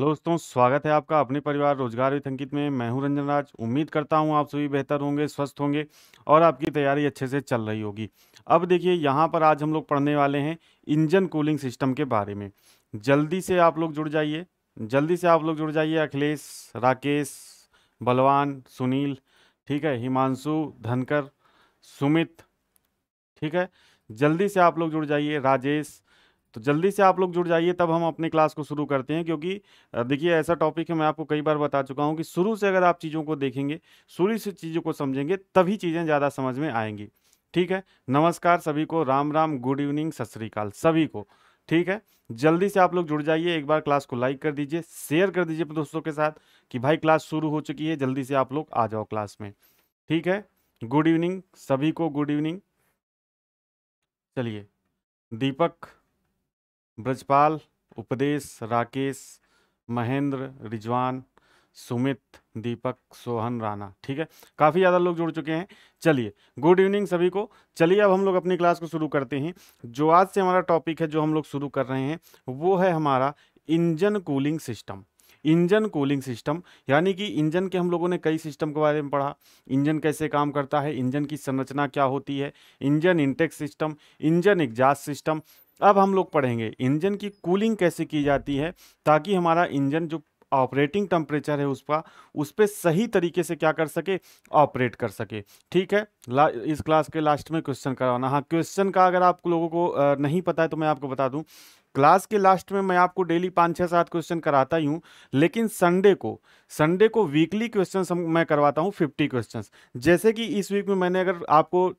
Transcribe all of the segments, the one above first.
hello दोस्तों स्वागत है आपका अपने परिवार रोजगार विथंकित में मैं हूं रंजन राज उम्मीद करता हूं आप सभी बेहतर होंगे स्वस्थ होंगे और आपकी तैयारी अच्छे से चल रही होगी अब देखिए यहां पर आज हम लोग पढ़ने वाले हैं इंजन कूलिंग सिस्टम के बारे में जल्दी से आप लोग जुड़ जाइए जल्दी से आप लोग जुड़ जाइए अखिलेश राकेश बलवान सुनील ठीक है हिमांशु धनकर सुमित ठीक है जल्दी से आप लोग जुड़ जाइए राजेश तो जल्दी से आप लोग जुड़ जाइए तब हम अपने क्लास को शुरू करते हैं क्योंकि देखिए ऐसा टॉपिक है मैं आपको कई बार बता चुका हूँ कि शुरू से अगर आप चीज़ों को देखेंगे शुरू से चीज़ों को समझेंगे तभी चीज़ें ज़्यादा समझ में आएंगी ठीक है नमस्कार सभी को राम राम गुड इवनिंग सत श्रीकाल सभी को ठीक है जल्दी से आप लोग जुड़ जाइए एक बार क्लास को लाइक कर दीजिए शेयर कर दीजिए अपने दोस्तों के साथ कि भाई क्लास शुरू हो चुकी है जल्दी से आप लोग आ जाओ क्लास में ठीक है गुड इवनिंग सभी को गुड इवनिंग चलिए दीपक ब्रजपाल उपदेश राकेश महेंद्र रिजवान सुमित दीपक सोहन राणा ठीक है काफ़ी ज़्यादा लोग जुड़ चुके हैं चलिए गुड इवनिंग सभी को चलिए अब हम लोग अपनी क्लास को शुरू करते हैं जो आज से हमारा टॉपिक है जो हम लोग शुरू कर रहे हैं वो है हमारा engine cooling system engine cooling system यानी कि इंजन के हम लोगों ने कई सिस्टम के बारे में पढ़ा इंजन कैसे काम करता है इंजन की संरचना क्या होती है engine intakes system engine exhaust system अब हम लोग पढ़ेंगे इंजन की कूलिंग कैसे की जाती है ताकि हमारा इंजन जो ऑपरेटिंग टेम्परेचर है उसका उस पर सही तरीके से क्या कर सके ऑपरेट कर सके ठीक है ला, इस क्लास के लास्ट में क्वेश्चन करवाना हाँ क्वेश्चन का अगर आप लोगों को नहीं पता है तो मैं आपको बता दूं क्लास के लास्ट में मैं आपको डेली पाँच छः सात क्वेश्चन कराता ही हूँ लेकिन संडे को संडे को वीकली क्वेश्चन मैं करवाता हूँ फिफ्टी क्वेश्चन जैसे कि इस वीक में मैंने अगर आपको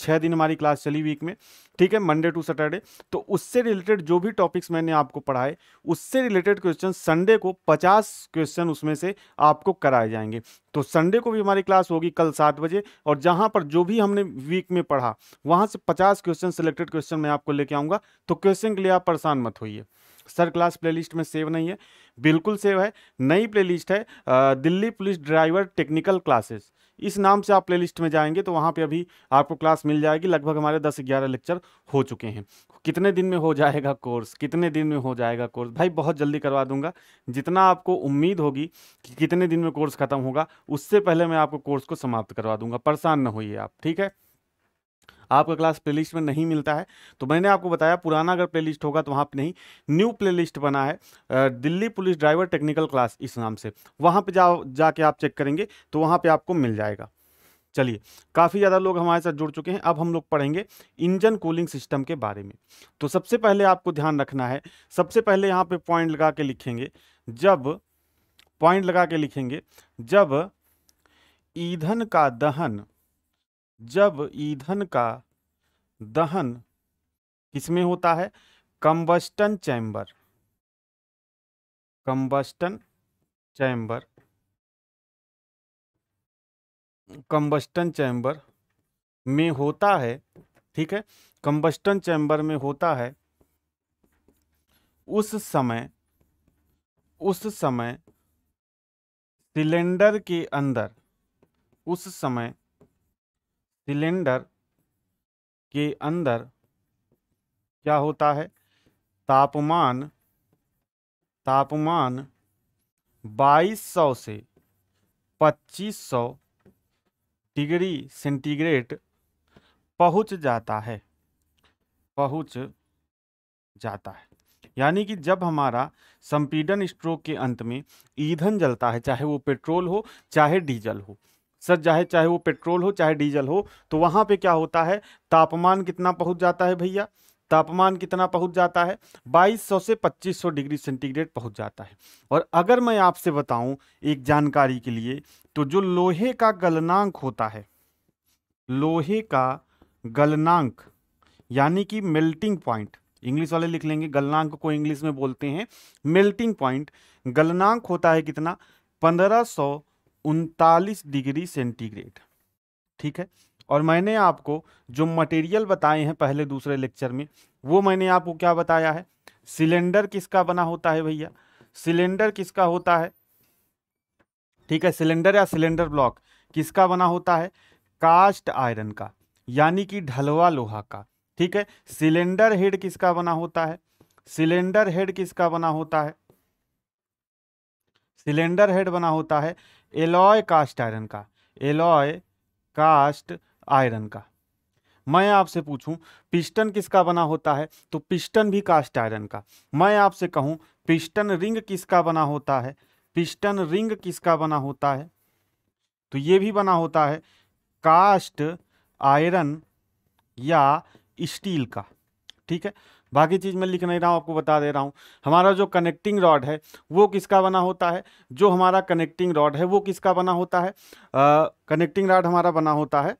छः दिन हमारी क्लास चली वीक में ठीक है मंडे टू सैटरडे तो उससे रिलेटेड जो भी टॉपिक्स मैंने आपको पढ़ाए उससे रिलेटेड क्वेश्चन संडे को पचास क्वेश्चन उसमें से आपको कराए जाएंगे तो संडे को भी हमारी क्लास होगी कल सात बजे और जहाँ पर जो भी हमने वीक में पढ़ा वहाँ से पचास क्वेश्चन सिलेक्टेड क्वेश्चन मैं आपको लेके आऊँगा तो क्वेश्चन के लिए आप परेशान मत होइए सर क्लास प्लेलिस्ट में सेव नहीं है बिल्कुल सेव है नई प्लेलिस्ट है Delhi police driver technical classes इस नाम से आप प्लेलिस्ट में जाएंगे तो वहाँ पे अभी आपको क्लास मिल जाएगी लगभग हमारे दस ग्यारह लेक्चर हो चुके हैं कितने दिन में हो जाएगा कोर्स कितने दिन में हो जाएगा कोर्स भाई बहुत जल्दी करवा दूंगा जितना आपको उम्मीद होगी कि कितने दिन में कोर्स खत्म होगा उससे पहले मैं आपको कोर्स को समाप्त करवा दूंगा परेशान ना होइए आप ठीक है आपका क्लास प्लेलिस्ट में नहीं मिलता है तो मैंने आपको बताया पुराना अगर प्लेलिस्ट होगा तो वहाँ पर नहीं न्यू प्लेलिस्ट बना है Delhi police driver technical class इस नाम से वहाँ पर जाओ जाके आप चेक करेंगे तो वहाँ पर आपको मिल जाएगा चलिए काफ़ी ज़्यादा लोग हमारे साथ जुड़ चुके हैं अब हम लोग पढ़ेंगे इंजन कूलिंग सिस्टम के बारे में तो सबसे पहले आपको ध्यान रखना है सबसे पहले यहाँ पे पॉइंट लगा के लिखेंगे जब पॉइंट लगा के लिखेंगे जब ईंधन का दहन जब ईंधन का दहन किसमें होता है combustion chamber combustion chamber combustion chamber में होता है ठीक है कंबस्टन चैम्बर में होता है उस समय उस समय सिलेंडर के अंदर उस समय सिलेंडर के अंदर क्या होता है तापमान तापमान 2200 से 2500 डिग्री सेंटीग्रेड पहुंच जाता है पहुंच जाता है यानी कि जब हमारा संपीडन स्ट्रोक के अंत में ईंधन जलता है चाहे वो पेट्रोल हो चाहे डीजल हो सर चाहे चाहे वो पेट्रोल हो चाहे डीजल हो तो वहाँ पे क्या होता है तापमान कितना पहुँच जाता है भैया तापमान कितना पहुँच जाता है 2200 से 2500 डिग्री सेंटीग्रेड पहुँच जाता है और अगर मैं आपसे बताऊँ एक जानकारी के लिए तो जो लोहे का गलनांक होता है लोहे का गलनांक यानी कि मेल्टिंग पॉइंट इंग्लिश वाले लिख लेंगे गलनांक को इंग्लिश में बोलते हैं मेल्टिंग पॉइंट गलनांक होता है कितना पंद्रह सौ उनतालीस डिग्री सेंटीग्रेड ठीक है और मैंने आपको जो मटेरियल बताए हैं पहले दूसरे लेक्चर में वो मैंने आपको क्या बताया है सिलेंडर किसका बना होता है भैया सिलेंडर किसका होता है ठीक है सिलेंडर या सिलेंडर ब्लॉक किसका बना होता है कास्ट आयरन का यानी कि ढलवा लोहा का ठीक है सिलेंडर हेड किसका बना होता है सिलेंडर हेड किसका बना होता है सिलेंडर हेड बना होता है एलॉय कास्ट आयरन का एलॉय कास्ट आयरन का मैं आपसे पूछूं पिस्टन किसका बना होता है तो पिस्टन भी कास्ट आयरन का मैं आपसे कहूं पिस्टन रिंग किसका बना होता है पिस्टन रिंग किसका बना होता है तो ये भी बना होता है कास्ट आयरन या स्टील का ठीक है बाकी चीज़ मैं लिख नहीं रहा हूँ आपको बता दे रहा हूँ हमारा जो कनेक्टिंग रॉड है वो किसका बना होता है जो हमारा कनेक्टिंग रॉड है वो किसका बना होता है कनेक्टिंग रॉड हमारा बना होता है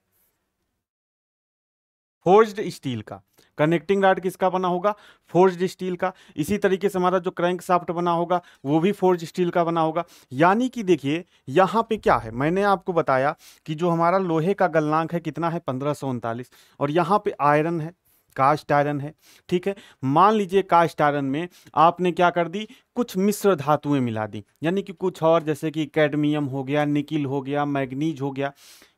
फोर्ज्ड स्टील का कनेक्टिंग राड किसका बना होगा फोर्ज्ड स्टील का इसी तरीके से हमारा जो क्रैंक साफ्ट बना होगा वो भी फोर्ज स्टील का बना होगा यानी कि देखिए यहाँ पे क्या है मैंने आपको बताया कि जो हमारा लोहे का गलनांक है कितना है पंद्रह और यहाँ पे आयरन है कास्ट आयरन है ठीक है मान लीजिए कास्ट आयरन में आपने क्या कर दी कुछ मिश्र धातुएं मिला दी यानी कि कुछ और जैसे कि कैडमियम हो गया निकिल हो गया मैग्नीज हो गया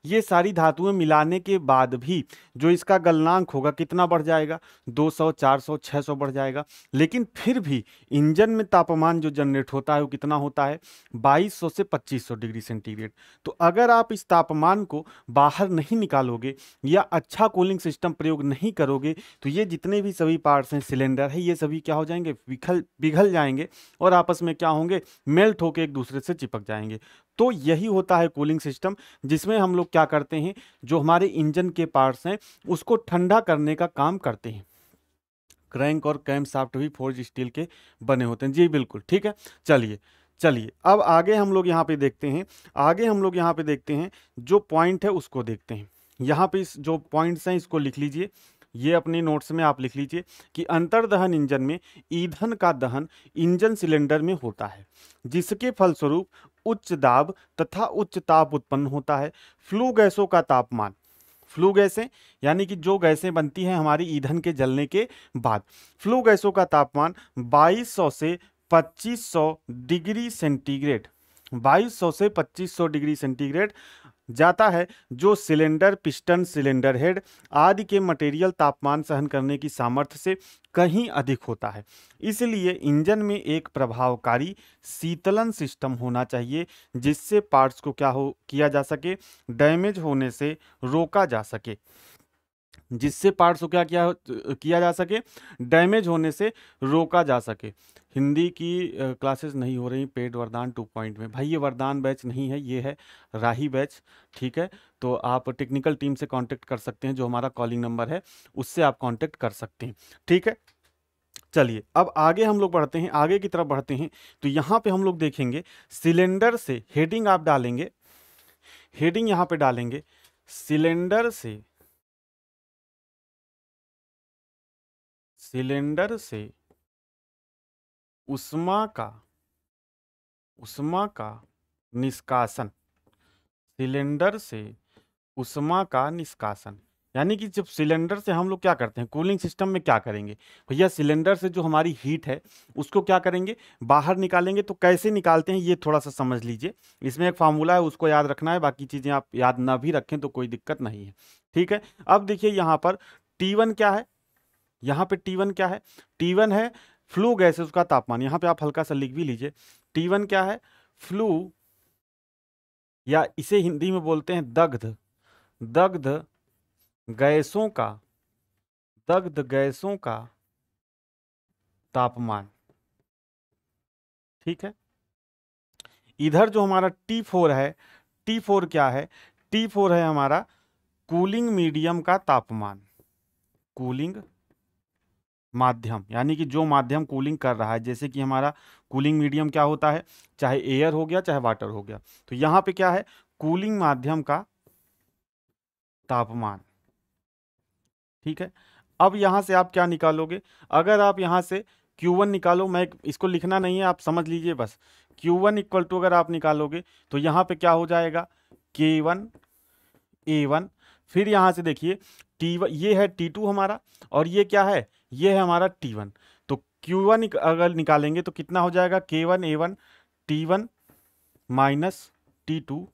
ये सारी धातुएं मिलाने के बाद भी जो इसका गलनांक होगा कितना बढ़ जाएगा 200, 400, 600 बढ़ जाएगा लेकिन फिर भी इंजन में तापमान जो जनरेट होता है वो कितना होता है 2200 से 2500 डिग्री सेंटीग्रेड तो अगर आप इस तापमान को बाहर नहीं निकालोगे या अच्छा कूलिंग सिस्टम प्रयोग नहीं करोगे तो ये जितने भी सभी पार्ट्स हैं सिलेंडर है ये सभी क्या हो जाएंगे पिघल पिघल जाएंगे और आपस में क्या होंगे मेल्ट होकर एक दूसरे से चिपक जाएंगे तो यही होता है कूलिंग सिस्टम जिसमें हम लोग क्या करते हैं जो हमारे इंजन के पार्ट्स हैं उसको ठंडा करने का काम करते हैं क्रैंक और कैम साफ्ट भी फोर्ज स्टील के बने होते हैं जी बिल्कुल ठीक है चलिए चलिए अब आगे हम लोग यहाँ पे देखते हैं आगे हम लोग यहाँ पे देखते हैं जो पॉइंट है उसको देखते हैं यहाँ पे इस जो पॉइंट्स हैं इसको लिख लीजिए ये अपने नोट्स में आप लिख लीजिए कि अंतर्दहन इंजन में ईंधन का दहन इंजन सिलेंडर में होता है जिसके फलस्वरूप उच्च दाब तथा उच्च ताप उत्पन्न होता है फ्लू गैसों का तापमान फ्लू गैसें यानी कि जो गैसें बनती हैं हमारी ईंधन के जलने के बाद फ्लू गैसों का तापमान 2200 से 2500 डिग्री सेंटीग्रेड 2200 से 2500 डिग्री सेंटीग्रेड जाता है जो सिलेंडर पिस्टन सिलेंडर हेड आदि के मटेरियल तापमान सहन करने की सामर्थ्य से कहीं अधिक होता है इसलिए इंजन में एक प्रभावकारी शीतलन सिस्टम होना चाहिए जिससे पार्ट्स को क्या हो किया जा सके डैमेज होने से रोका जा सके जिससे पार्ट्स को क्या किया किया जा सके डैमेज होने से रोका जा सके हिंदी की क्लासेस नहीं हो रही पेड वरदान टू पॉइंट में भाई ये वरदान बैच नहीं है ये है राही बैच ठीक है तो आप टेक्निकल टीम से कांटेक्ट कर सकते हैं जो हमारा कॉलिंग नंबर है उससे आप कांटेक्ट कर सकते हैं ठीक है चलिए अब आगे हम लोग बढ़ते हैं आगे की तरफ बढ़ते हैं तो यहाँ पर हम लोग देखेंगे सिलेंडर से हेडिंग आप डालेंगे हेडिंग यहाँ पर डालेंगे सिलेंडर से सिलेंडर से उष्मा का उष्मा का निष्कासन सिलेंडर से उष्मा का निष्कासन यानी कि जब सिलेंडर से हम लोग क्या करते हैं कूलिंग सिस्टम में क्या करेंगे भैया सिलेंडर से जो हमारी हीट है उसको क्या करेंगे बाहर निकालेंगे तो कैसे निकालते हैं ये थोड़ा सा समझ लीजिए इसमें एक फार्मूला है उसको याद रखना है बाकी चीज़ें आप याद ना भी रखें तो कोई दिक्कत नहीं है ठीक है अब देखिए यहाँ पर टी क्या है यहाँ पे T1 क्या है T1 है फ्लू गैस का तापमान यहाँ पे आप हल्का सा लिख भी लीजिए T1 क्या है फ्लू या इसे हिंदी में बोलते हैं दग्ध दग्ध गैसों का दग्ध गैसों का तापमान ठीक है इधर जो हमारा T4 है T4 क्या है T4 है हमारा कूलिंग मीडियम का तापमान कूलिंग माध्यम यानी कि जो माध्यम कूलिंग कर रहा है जैसे कि हमारा कूलिंग मीडियम क्या होता है चाहे एयर हो गया चाहे वाटर हो गया तो यहाँ पे क्या है कूलिंग माध्यम का तापमान ठीक है अब यहाँ से आप क्या निकालोगे अगर आप यहाँ से Q1 निकालो मैं इसको लिखना नहीं है आप समझ लीजिए बस Q1 वन इक्वल टू अगर आप निकालोगे तो यहाँ पे क्या हो जाएगा K1 A1 फिर यहाँ से देखिए टी ये है टी टू हमारा और ये क्या है ये है हमारा टी वन तो क्यू वन अगर निकालेंगे तो कितना हो जाएगा K one A one T one minus T two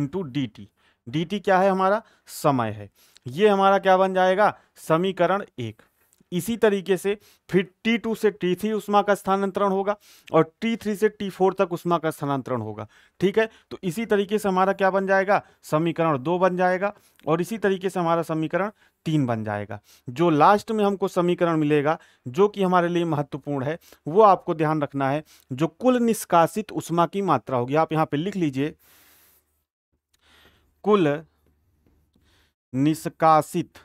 into D T D T क्या है हमारा समय है ये हमारा क्या बन जाएगा समीकरण एक इसी तरीके से फिर T2 से T3 उष्मा का स्थानांतरण होगा और T3 से T4 तक उष्मा का स्थानांतरण होगा ठीक है तो इसी तरीके से हमारा क्या बन जाएगा समीकरण दो बन जाएगा और इसी तरीके से हमारा समीकरण तीन बन जाएगा जो लास्ट में हमको समीकरण मिलेगा जो कि हमारे लिए महत्वपूर्ण है वो आपको ध्यान रखना है जो कुल निष्कासित उष्मा की मात्रा होगी आप यहाँ पर लिख लीजिए कुल निष्कासित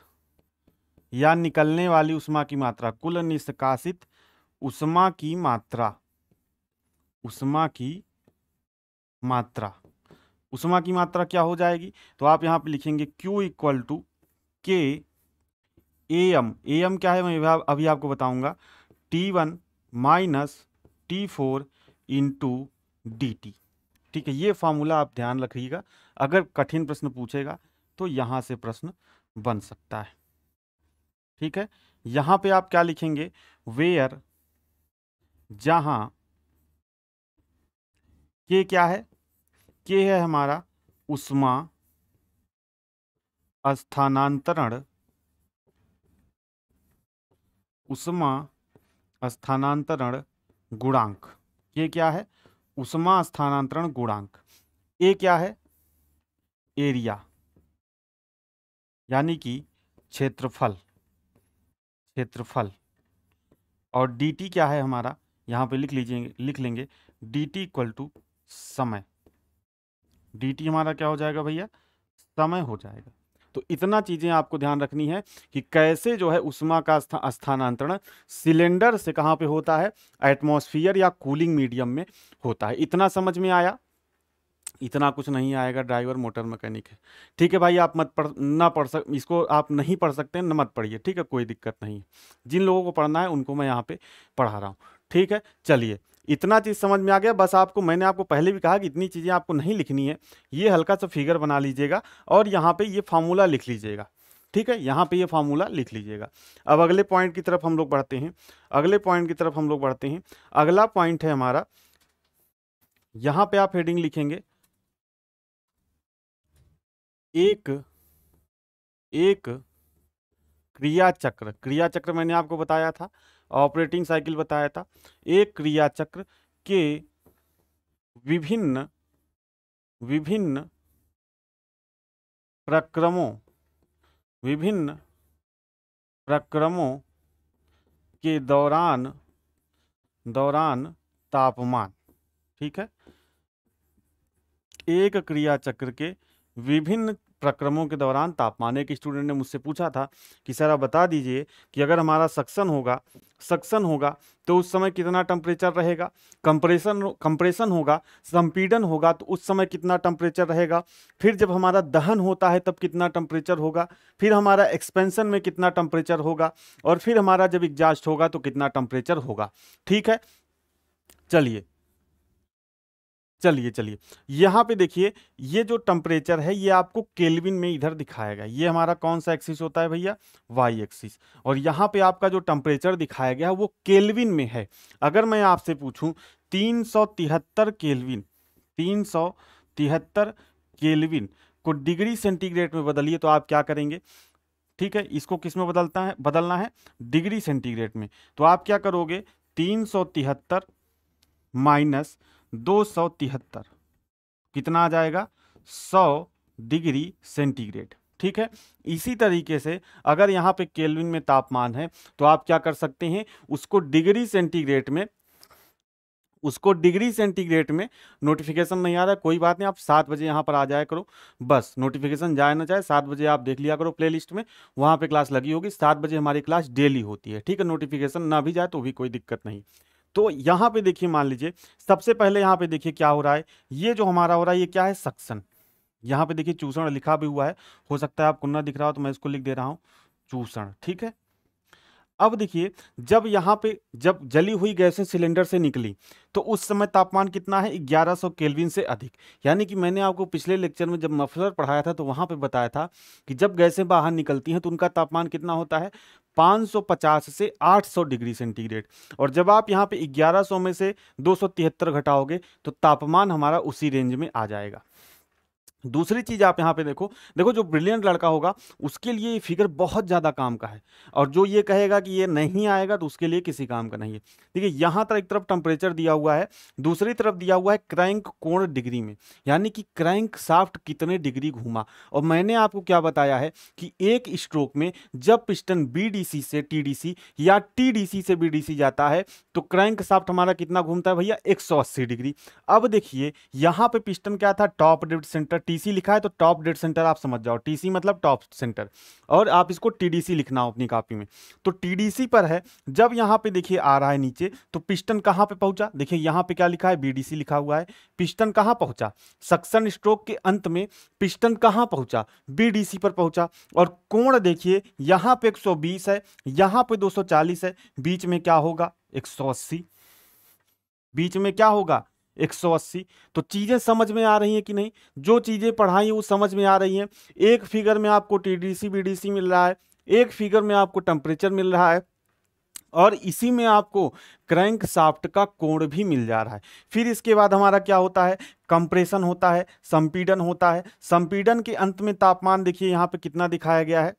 या निकलने वाली उष्मा की मात्रा कुल निष्कासित उष्मा की मात्रा उष्मा की मात्रा उष्मा की मात्रा क्या हो जाएगी तो आप यहाँ पे लिखेंगे Q इक्वल टू के ए एम ए एम क्या है मैं अभी आपको बताऊंगा T one minus T four into D T ठीक है ये फार्मूला आप ध्यान रखिएगा अगर कठिन प्रश्न पूछेगा तो यहाँ से प्रश्न बन सकता है ठीक है यहां पे आप क्या लिखेंगे वेयर जहां के क्या है के है हमारा उष्मा स्थानांतरण उष्मा स्थानांतरण गुणांक ये क्या है उष्मा स्थानांतरण गुणांक ए क्या है एरिया यानी कि क्षेत्रफल क्षेत्रफल और डी क्या है हमारा यहाँ पे लिख लीजिए लिख लेंगे डी टी इक्वल टू समय डी हमारा क्या हो जाएगा भैया समय हो जाएगा तो इतना चीज़ें आपको ध्यान रखनी है कि कैसे जो है उष्मा का स्थानांतरण सिलेंडर से कहाँ पे होता है एटमोस्फियर या कूलिंग मीडियम में होता है इतना समझ में आया इतना कुछ नहीं आएगा ड्राइवर मोटर मैकेनिक है ठीक है भाई आप मत पढ़ ना पढ़ सक इसको आप नहीं पढ़ सकते न मत पढ़िए ठीक है कोई दिक्कत नहीं है जिन लोगों को पढ़ना है उनको मैं यहाँ पे पढ़ा रहा हूँ ठीक है चलिए इतना चीज़ समझ में आ गया बस आपको मैंने आपको पहले भी कहा कि इतनी चीज़ें आपको नहीं लिखनी है ये हल्का सा फिगर बना लीजिएगा और यहाँ पर ये फार्मूला लिख लीजिएगा ठीक है यहाँ पे ये फार्मूला लिख लीजिएगा अब अगले पॉइंट की तरफ हम लोग बढ़ते हैं अगले पॉइंट की तरफ हम लोग बढ़ते हैं अगला पॉइंट है हमारा यहाँ पे आप हेडिंग लिखेंगे एक एक क्रिया चक्र क्रिया चक्र मैंने आपको बताया था ऑपरेटिंग साइकिल बताया था एक क्रिया चक्र के विभिन्न विभिन्न प्रक्रमों विभिन्न प्रक्रमों के दौरान दौरान तापमान ठीक है एक क्रिया चक्र के विभिन्न प्रक्रमों के दौरान तापमान एक स्टूडेंट ने मुझसे पूछा था कि सर आप बता दीजिए कि अगर हमारा सक्सन होगा सक्सन होगा तो उस समय कितना टेम्परेचर रहेगा कंप्रेशन कंप्रेशन होगा संपीडन होगा तो उस समय कितना टेम्परेचर रहेगा फिर जब हमारा दहन होता है तब कितना टेम्परेचर होगा फिर हमारा एक्सपेंसन में कितना टेम्परेचर होगा और फिर हमारा जब एग्जास्ट होगा तो कितना टेम्परेचर होगा ठीक है चलिए चलिए चलिए यहाँ पे देखिए ये जो टेम्परेचर है ये आपको केल्विन में इधर दिखाया गया ये हमारा कौन सा एक्सिस होता है भैया वाई एक्सिस और यहाँ पे आपका जो टेम्परेचर दिखाया गया है वो केल्विन में है अगर मैं आपसे पूछूं तीन सौ तिहत्तर केलविन तीन सौ तिहत्तर केलविन को डिग्री सेंटीग्रेड में बदलिए तो आप क्या करेंगे ठीक है इसको किस में बदलता है बदलना है डिग्री सेंटीग्रेड में तो आप क्या करोगे तीन सौ तिहत्तर माइनस दो सौ तिहत्तर कितना आ जाएगा सौ डिग्री सेंटीग्रेड ठीक है इसी तरीके से अगर यहाँ पे केल्विन में तापमान है तो आप क्या कर सकते हैं उसको डिग्री सेंटीग्रेड में उसको डिग्री सेंटीग्रेड में नोटिफिकेशन नहीं आ रहा कोई बात नहीं आप सात बजे यहाँ पर आ जाया करो बस नोटिफिकेशन जाए ना जाए सात बजे आप देख लिया करो प्लेलिस्ट में वहाँ पे क्लास लगी होगी सात बजे हमारी क्लास डेली होती है ठीक है नोटिफिकेशन ना भी जाए तो भी कोई दिक्कत नहीं तो यहाँ पे देखिए मान लीजिए सबसे पहले यहाँ पे देखिए क्या हो रहा है ये जो हमारा हो रहा है ये क्या है सक्सन यहाँ पे देखिए चूषण लिखा भी हुआ है हो सकता है आप कुन्ना दिख रहा हो तो मैं इसको लिख दे रहा हूँ चूषण ठीक है अब देखिए जब यहाँ पे जब जली हुई गैसें सिलेंडर से निकली तो उस समय तापमान कितना है 1100 केल्विन से अधिक यानी कि मैंने आपको पिछले लेक्चर में जब मफलर पढ़ाया था तो वहाँ पे बताया था कि जब गैसें बाहर निकलती हैं तो उनका तापमान कितना होता है 550 से 800 डिग्री सेंटीग्रेड और जब आप यहाँ पे 1100 में से दो घटाओगे तो तापमान हमारा उसी रेंज में आ जाएगा दूसरी चीज़ आप यहाँ पे देखो देखो जो ब्रिलियंट लड़का होगा उसके लिए ये फिगर बहुत ज़्यादा काम का है और जो ये कहेगा कि ये नहीं आएगा तो उसके लिए किसी काम का नहीं है देखिए यहाँ तक एक तरफ टेम्परेचर दिया हुआ है दूसरी तरफ दिया हुआ है क्रैंक कोण डिग्री में यानी कि क्रैंक साफ्ट कितने डिग्री घूमा और मैंने आपको क्या बताया है कि एक स्ट्रोक में जब पिस्टन बी से टी या टी से बी जाता है तो क्रैंक साफ्ट हमारा कितना घूमता है भैया एक डिग्री अब देखिए यहाँ पे पिस्टन क्या था top dead centre T TC लिखा है तो टॉप डेट सेंटर आप समझ जाओ टीसी मतलब टॉप सेंटर और आप इसको टीडीसी लिखना हो अपनी कापी में तो टीडीसी पर है जब यहाँ पे देखिए आ रहा है नीचे तो पिस्टन कहाँ पे पहुँचा देखिए यहाँ पे क्या लिखा है बीडीसी लिखा हुआ है पिस्टन कहाँ पहुँचा सक्सन स्ट्रोक के अंत में पिस्टन कहाँ पहुँचा बी पर पहुँचा और कोण देखिए यहाँ पे एक है यहाँ पे दो है बीच में क्या होगा एक बीच में क्या होगा 180 तो चीज़ें समझ में आ रही हैं कि नहीं जो चीज़ें पढ़ाई वो समझ में आ रही हैं एक फिगर में आपको T D C B D C मिल रहा है एक फिगर में आपको टेम्परेचर मिल रहा है और इसी में आपको क्रैंक साफ्ट का कोण भी मिल जा रहा है फिर इसके बाद हमारा क्या होता है कंप्रेशन होता है संपीडन होता है संपीडन के अंत में तापमान देखिए यहाँ पे कितना दिखाया गया है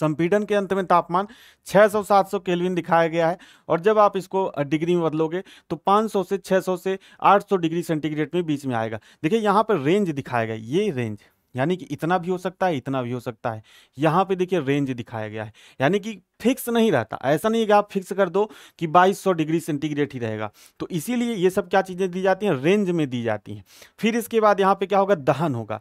संपीडन के अंत में तापमान 600-700 केल्विन दिखाया गया है और जब आप इसको डिग्री में बदलोगे तो 500 से 600 से 800 डिग्री सेंटीग्रेड में बीच में आएगा देखिए यहाँ पर रेंज दिखाया गया ये रेंज यानी कि इतना भी हो सकता है इतना भी हो सकता है यहाँ पे देखिए रेंज दिखाया गया है यानी कि फिक्स नहीं रहता ऐसा नहीं कि आप फिक्स कर दो कि 2200 डिग्री सेंटीग्रेड ही रहेगा तो इसीलिए ये सब क्या चीज़ें दी जाती हैं रेंज में दी जाती हैं फिर इसके बाद यहाँ पे क्या होगा दहन होगा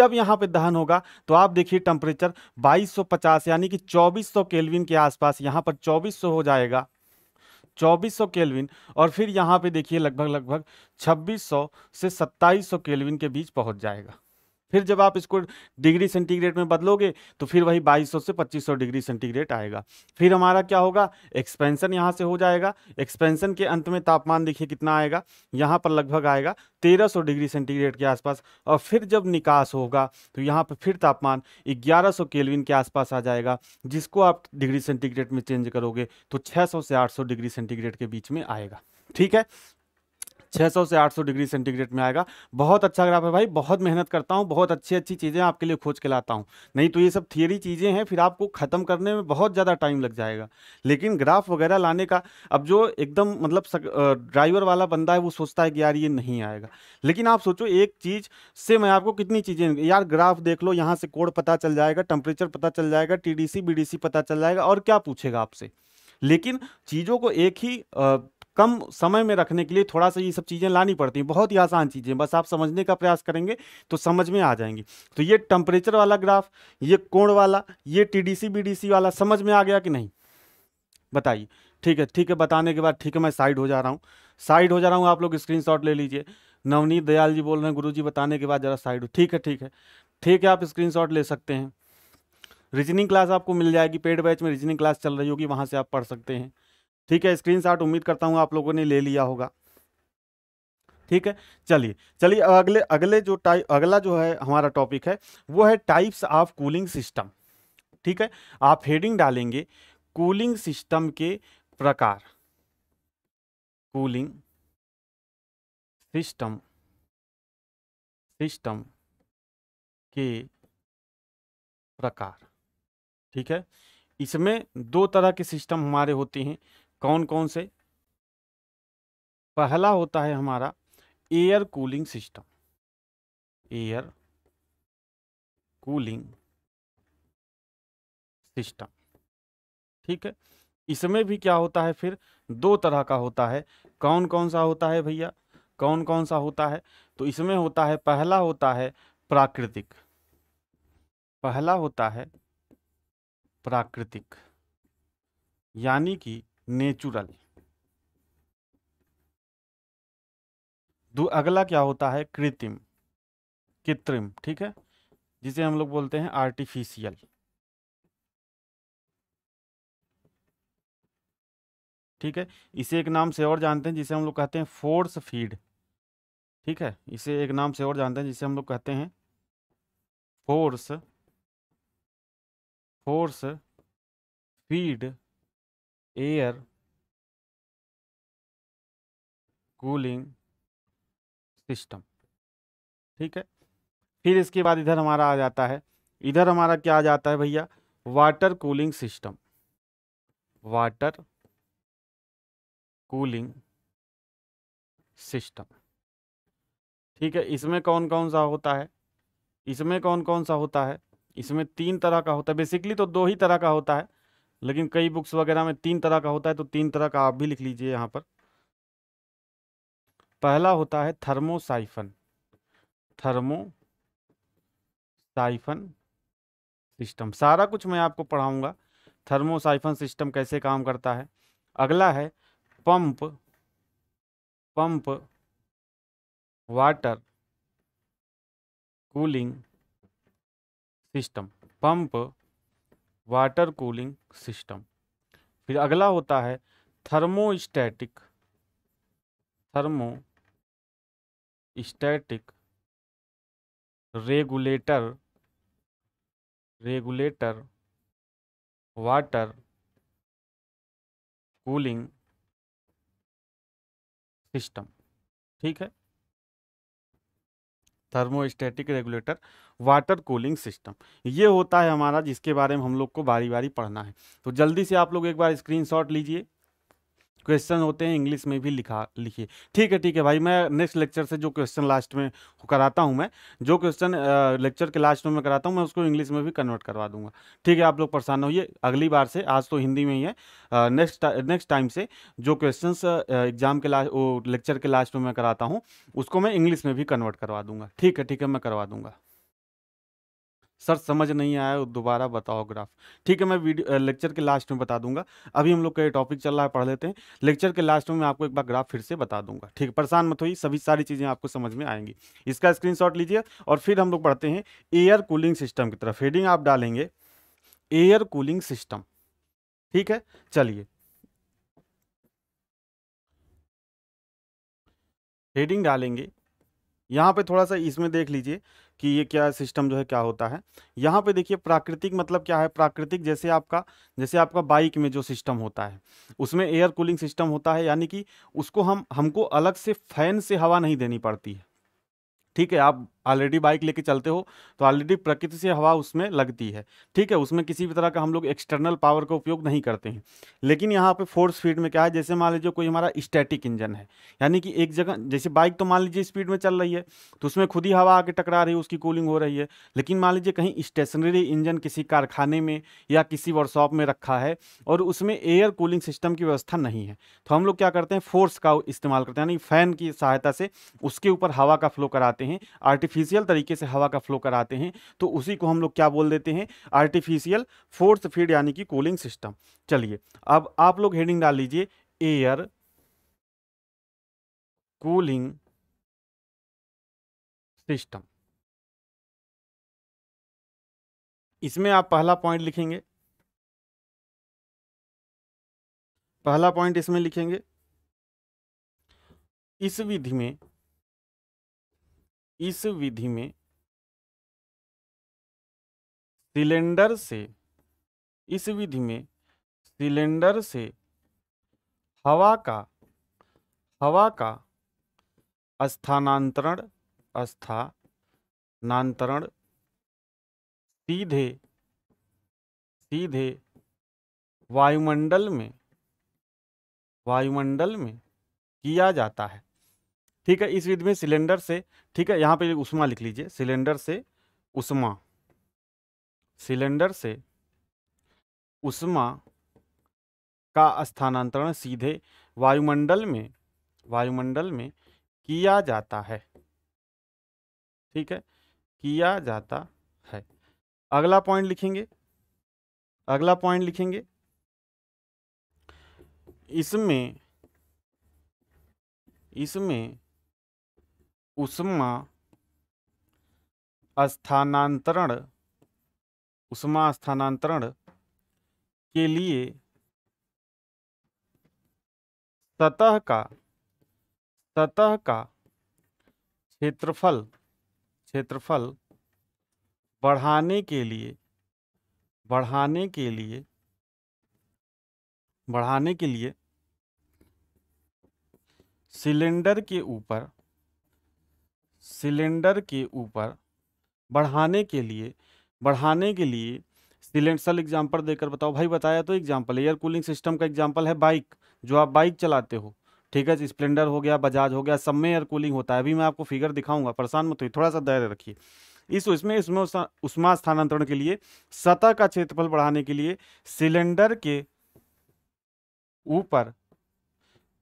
जब यहाँ पे दहन होगा तो आप देखिए टेम्परेचर 2250 यानी कि 2400 केल्विन के आसपास यहाँ पर चौबीस हो जाएगा चौबीस केल्विन और फिर यहाँ पर देखिए लगभग लगभग छब्बीस से सत्ताईस केल्विन के बीच पहुँच जाएगा फिर जब आप इसको डिग्री सेंटीग्रेड में बदलोगे तो फिर वही 2200 से 2500 डिग्री सेंटीग्रेड आएगा फिर हमारा क्या होगा एक्सपेंसन यहाँ से हो जाएगा एक्सपेंसन के अंत में तापमान देखिए कितना आएगा यहाँ पर लगभग आएगा 1300 डिग्री सेंटीग्रेड के आसपास और फिर जब निकास होगा तो यहाँ पर फिर तापमान 1100 केलविन के आसपास आ जाएगा जिसको आप डिग्री सेंटीग्रेड में चेंज करोगे तो छः से आठ डिग्री सेंटीग्रेड के बीच में आएगा ठीक है 600 से 800 डिग्री सेंटीग्रेड में आएगा बहुत अच्छा ग्राफ है भाई बहुत मेहनत करता हूँ बहुत अच्छी अच्छी चीज़ें आपके लिए खोज के लाता हूँ नहीं तो ये सब थियरी चीज़ें हैं फिर आपको ख़त्म करने में बहुत ज़्यादा टाइम लग जाएगा लेकिन ग्राफ वगैरह लाने का अब जो एकदम मतलब ड्राइवर वाला बंदा है वो सोचता है कि यार ये नहीं आएगा लेकिन आप सोचो एक चीज़ से मैं आपको कितनी चीज़ें यार ग्राफ देख लो यहाँ से कोड पता चल जाएगा टेम्परेचर पता चल जाएगा टी डी पता चल जाएगा और क्या पूछेगा आपसे लेकिन चीज़ों को एक ही कम समय में रखने के लिए थोड़ा सा ये सब चीज़ें लानी पड़ती हैं बहुत ही आसान चीज़ें बस आप समझने का प्रयास करेंगे तो समझ में आ जाएंगी तो ये टेम्परेचर वाला ग्राफ ये कोण वाला ये टी डी वाला समझ में आ गया कि नहीं बताइए ठीक है ठीक है बताने के बाद ठीक है मैं साइड हो जा रहा हूँ साइड हो जा रहा हूँ आप लोग स्क्रीन ले लीजिए नवनीत दयाल जी बोल रहे हैं जी बताने के बाद ज़रा साइड हो ठीक है ठीक है ठीक है आप स्क्रीन ले सकते हैं रीजनिंग क्लास आपको मिल जाएगी पेड बैच में रीजनिंग क्लास चल रही होगी वहाँ से आप पढ़ सकते हैं ठीक है स्क्रीन उम्मीद करता हूँ आप लोगों ने ले लिया होगा ठीक है चलिए चलिए अगले अगले जो टाइप अगला जो है हमारा टॉपिक है वो है टाइप्स ऑफ कूलिंग सिस्टम ठीक है आप हेडिंग डालेंगे कूलिंग सिस्टम के प्रकार कूलिंग सिस्टम सिस्टम के प्रकार ठीक है इसमें दो तरह के सिस्टम हमारे होते हैं कौन कौन से पहला होता है हमारा air cooling system air cooling system ठीक है इसमें भी क्या होता है फिर दो तरह का होता है कौन कौन सा होता है भैया कौन कौन सा होता है तो इसमें होता है पहला होता है प्राकृतिक पहला होता है प्राकृतिक यानी कि नेचुरली अगला क्या होता है कृत्रिम कृत्रिम ठीक है जिसे हम लोग बोलते हैं आर्टिफिशियल ठीक है इसे एक नाम से और जानते हैं जिसे हम लोग कहते हैं फोर्स फीड ठीक है इसे एक नाम से और जानते हैं जिसे हम लोग कहते हैं force force feed air cooling system ठीक है फिर इसके बाद इधर हमारा आ जाता है इधर हमारा क्या आ जाता है भैया water cooling system water cooling system ठीक है इसमें कौन कौन सा होता है इसमें कौन कौन सा होता है इसमें तीन तरह का होता है बेसिकली तो दो ही तरह का होता है लेकिन कई बुक्स वगैरह में तीन तरह का होता है तो तीन तरह का आप भी लिख लीजिए यहाँ पर पहला होता है थर्मोसाइफन थर्मो साइफन सिस्टम सारा कुछ मैं आपको पढ़ाऊंगा थर्मोसाइफन सिस्टम कैसे काम करता है अगला है pump pump water cooling system pump water cooling system फिर अगला होता है thermostatic thermostatic regulator regulator water cooling system ठीक है thermostatic regulator water cooling system ये होता है हमारा जिसके बारे में हम लोग को बारी बारी पढ़ना है तो जल्दी से आप लोग एक बार स्क्रीनशॉट लीजिए क्वेश्चन होते हैं इंग्लिश में भी लिखा लिखिए ठीक है ठीक है भाई मैं नेक्स्ट लेक्चर से जो क्वेश्चन लास्ट में कराता हूँ मैं जो क्वेश्चन लेक्चर के लास्ट में मैं कराता हूँ मैं उसको इंग्लिश में भी कन्वर्ट करवा दूंगा ठीक है आप लोग परेशान होइए अगली बार से आज तो हिंदी में ही है नेक्स्ट नेक्स्ट टाइम से जो क्वेश्चन एग्जाम के लास्ट लेक्चर के लास्ट में मैं कराता हूँ उसको मैं इंग्लिश में भी कन्वर्ट करवा दूंगा ठीक है ठीक है मैं करवा दूंगा सर समझ नहीं आया दोबारा बताओ ग्राफ ठीक है मैं वीडियो लेक्चर के लास्ट में बता दूंगा अभी हम लोग का ये टॉपिक चल रहा है पढ़ लेते हैं लेक्चर के लास्ट में मैं आपको एक बार ग्राफ फिर से बता दूंगा ठीक है परेशान मत होइए सभी सारी चीज़ें आपको समझ में आएंगी इसका स्क्रीनशॉट लीजिए और फिर हम लोग पढ़ते हैं एयर कूलिंग सिस्टम की तरफ हेडिंग आप डालेंगे एयर कूलिंग सिस्टम ठीक है चलिए हेडिंग डालेंगे यहाँ पे थोड़ा सा इसमें देख लीजिए कि ये क्या सिस्टम जो है क्या होता है यहाँ पे देखिए प्राकृतिक मतलब क्या है प्राकृतिक जैसे आपका जैसे आपका बाइक में जो सिस्टम होता है उसमें एयर कूलिंग सिस्टम होता है यानी कि उसको हम हमको अलग से फैन से हवा नहीं देनी पड़ती है ठीक है आप ऑलरेडी बाइक लेके चलते हो तो ऑलरेडी प्रकृति से हवा उसमें लगती है ठीक है उसमें किसी भी तरह का हम लोग एक्सटर्नल पावर का उपयोग नहीं करते हैं लेकिन यहाँ पे फोर्स फीड में क्या है जैसे मान लीजिए कोई हमारा स्टैटिक इंजन है यानी कि एक जगह जैसे बाइक तो मान लीजिए स्पीड में चल रही है तो उसमें खुद ही हवा आके टकरा रही है उसकी कूलिंग हो रही है लेकिन मान लीजिए कहीं स्टेशनरी इंजन किसी कारखाने में या किसी वर्कशॉप में रखा है और उसमें एयर कूलिंग सिस्टम की व्यवस्था नहीं है तो हम लोग क्या करते हैं फोर्स का इस्तेमाल करते हैं यानी फैन की सहायता से उसके ऊपर हवा का फ्लो कराते हैं आर्टिफिक आर्टिफिशियल तरीके से हवा का फ्लो कराते हैं तो उसी को हम लोग क्या बोल देते हैं आर्टिफिशियल फोर्स फीड यानी कि कूलिंग सिस्टम चलिए अब आप लोग हेडिंग डाल लीजिए एयर कूलिंग सिस्टम इसमें आप पहला पॉइंट लिखेंगे पहला पॉइंट इसमें लिखेंगे इस विधि में इस विधि में सिलेंडर से इस विधि में सिलेंडर से हवा का हवा का स्थानांतरण स्थानांतरण सीधे सीधे वायुमंडल में वायुमंडल में किया जाता है ठीक है इस विधि में सिलेंडर से ठीक है यहाँ पे उष्मा लिख लीजिए सिलेंडर से उष्मा सिलेंडर से उष्मा का स्थानांतरण सीधे वायुमंडल में वायुमंडल में किया जाता है ठीक है किया जाता है अगला पॉइंट लिखेंगे अगला पॉइंट लिखेंगे इसमें इसमें उष्मा स्थानांतरण उष्मा स्थानांतरण के लिए सतह का सतह का क्षेत्रफल क्षेत्रफल बढ़ाने के लिए बढ़ाने के लिए बढ़ाने के लिए सिलेंडर के ऊपर सिलेंडर के ऊपर बढ़ाने के लिए बढ़ाने के लिए सिलेंडर सल एग्जाम्पल देकर बताओ भाई बताया तो एग्जाम्पल एयर कूलिंग सिस्टम का एग्जाम्पल है बाइक जो आप बाइक चलाते हो ठीक है स्प्लेंडर हो गया बजाज हो गया सब में एयर कूलिंग होता है अभी मैं आपको फिगर दिखाऊंगा परेशान मत हुई थोड़ा सा धैर्य रखिए इस इसमें इसमें उष्मा स्थानांतरण के लिए सतह का क्षेत्रफल बढ़ाने के लिए सिलेंडर के ऊपर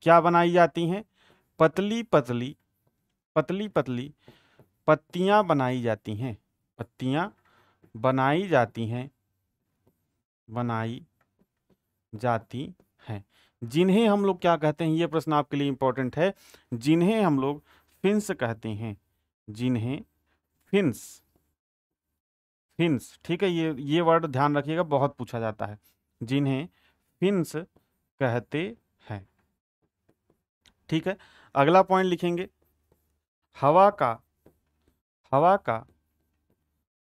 क्या बनाई जाती हैं पतली पतली पतली पतली पत्तियां बनाई जाती हैं पत्तियां बनाई जाती हैं बनाई जाती हैं जिन्हें हम लोग क्या कहते हैं ये प्रश्न आपके लिए इंपॉर्टेंट है जिन्हें हम लोग फिंस कहते हैं जिन्हें फिंस फिंस ठीक है ये ये वर्ड ध्यान रखिएगा बहुत पूछा जाता है जिन्हें फिंस कहते हैं ठीक है अगला पॉइंट लिखेंगे हवा का हवा का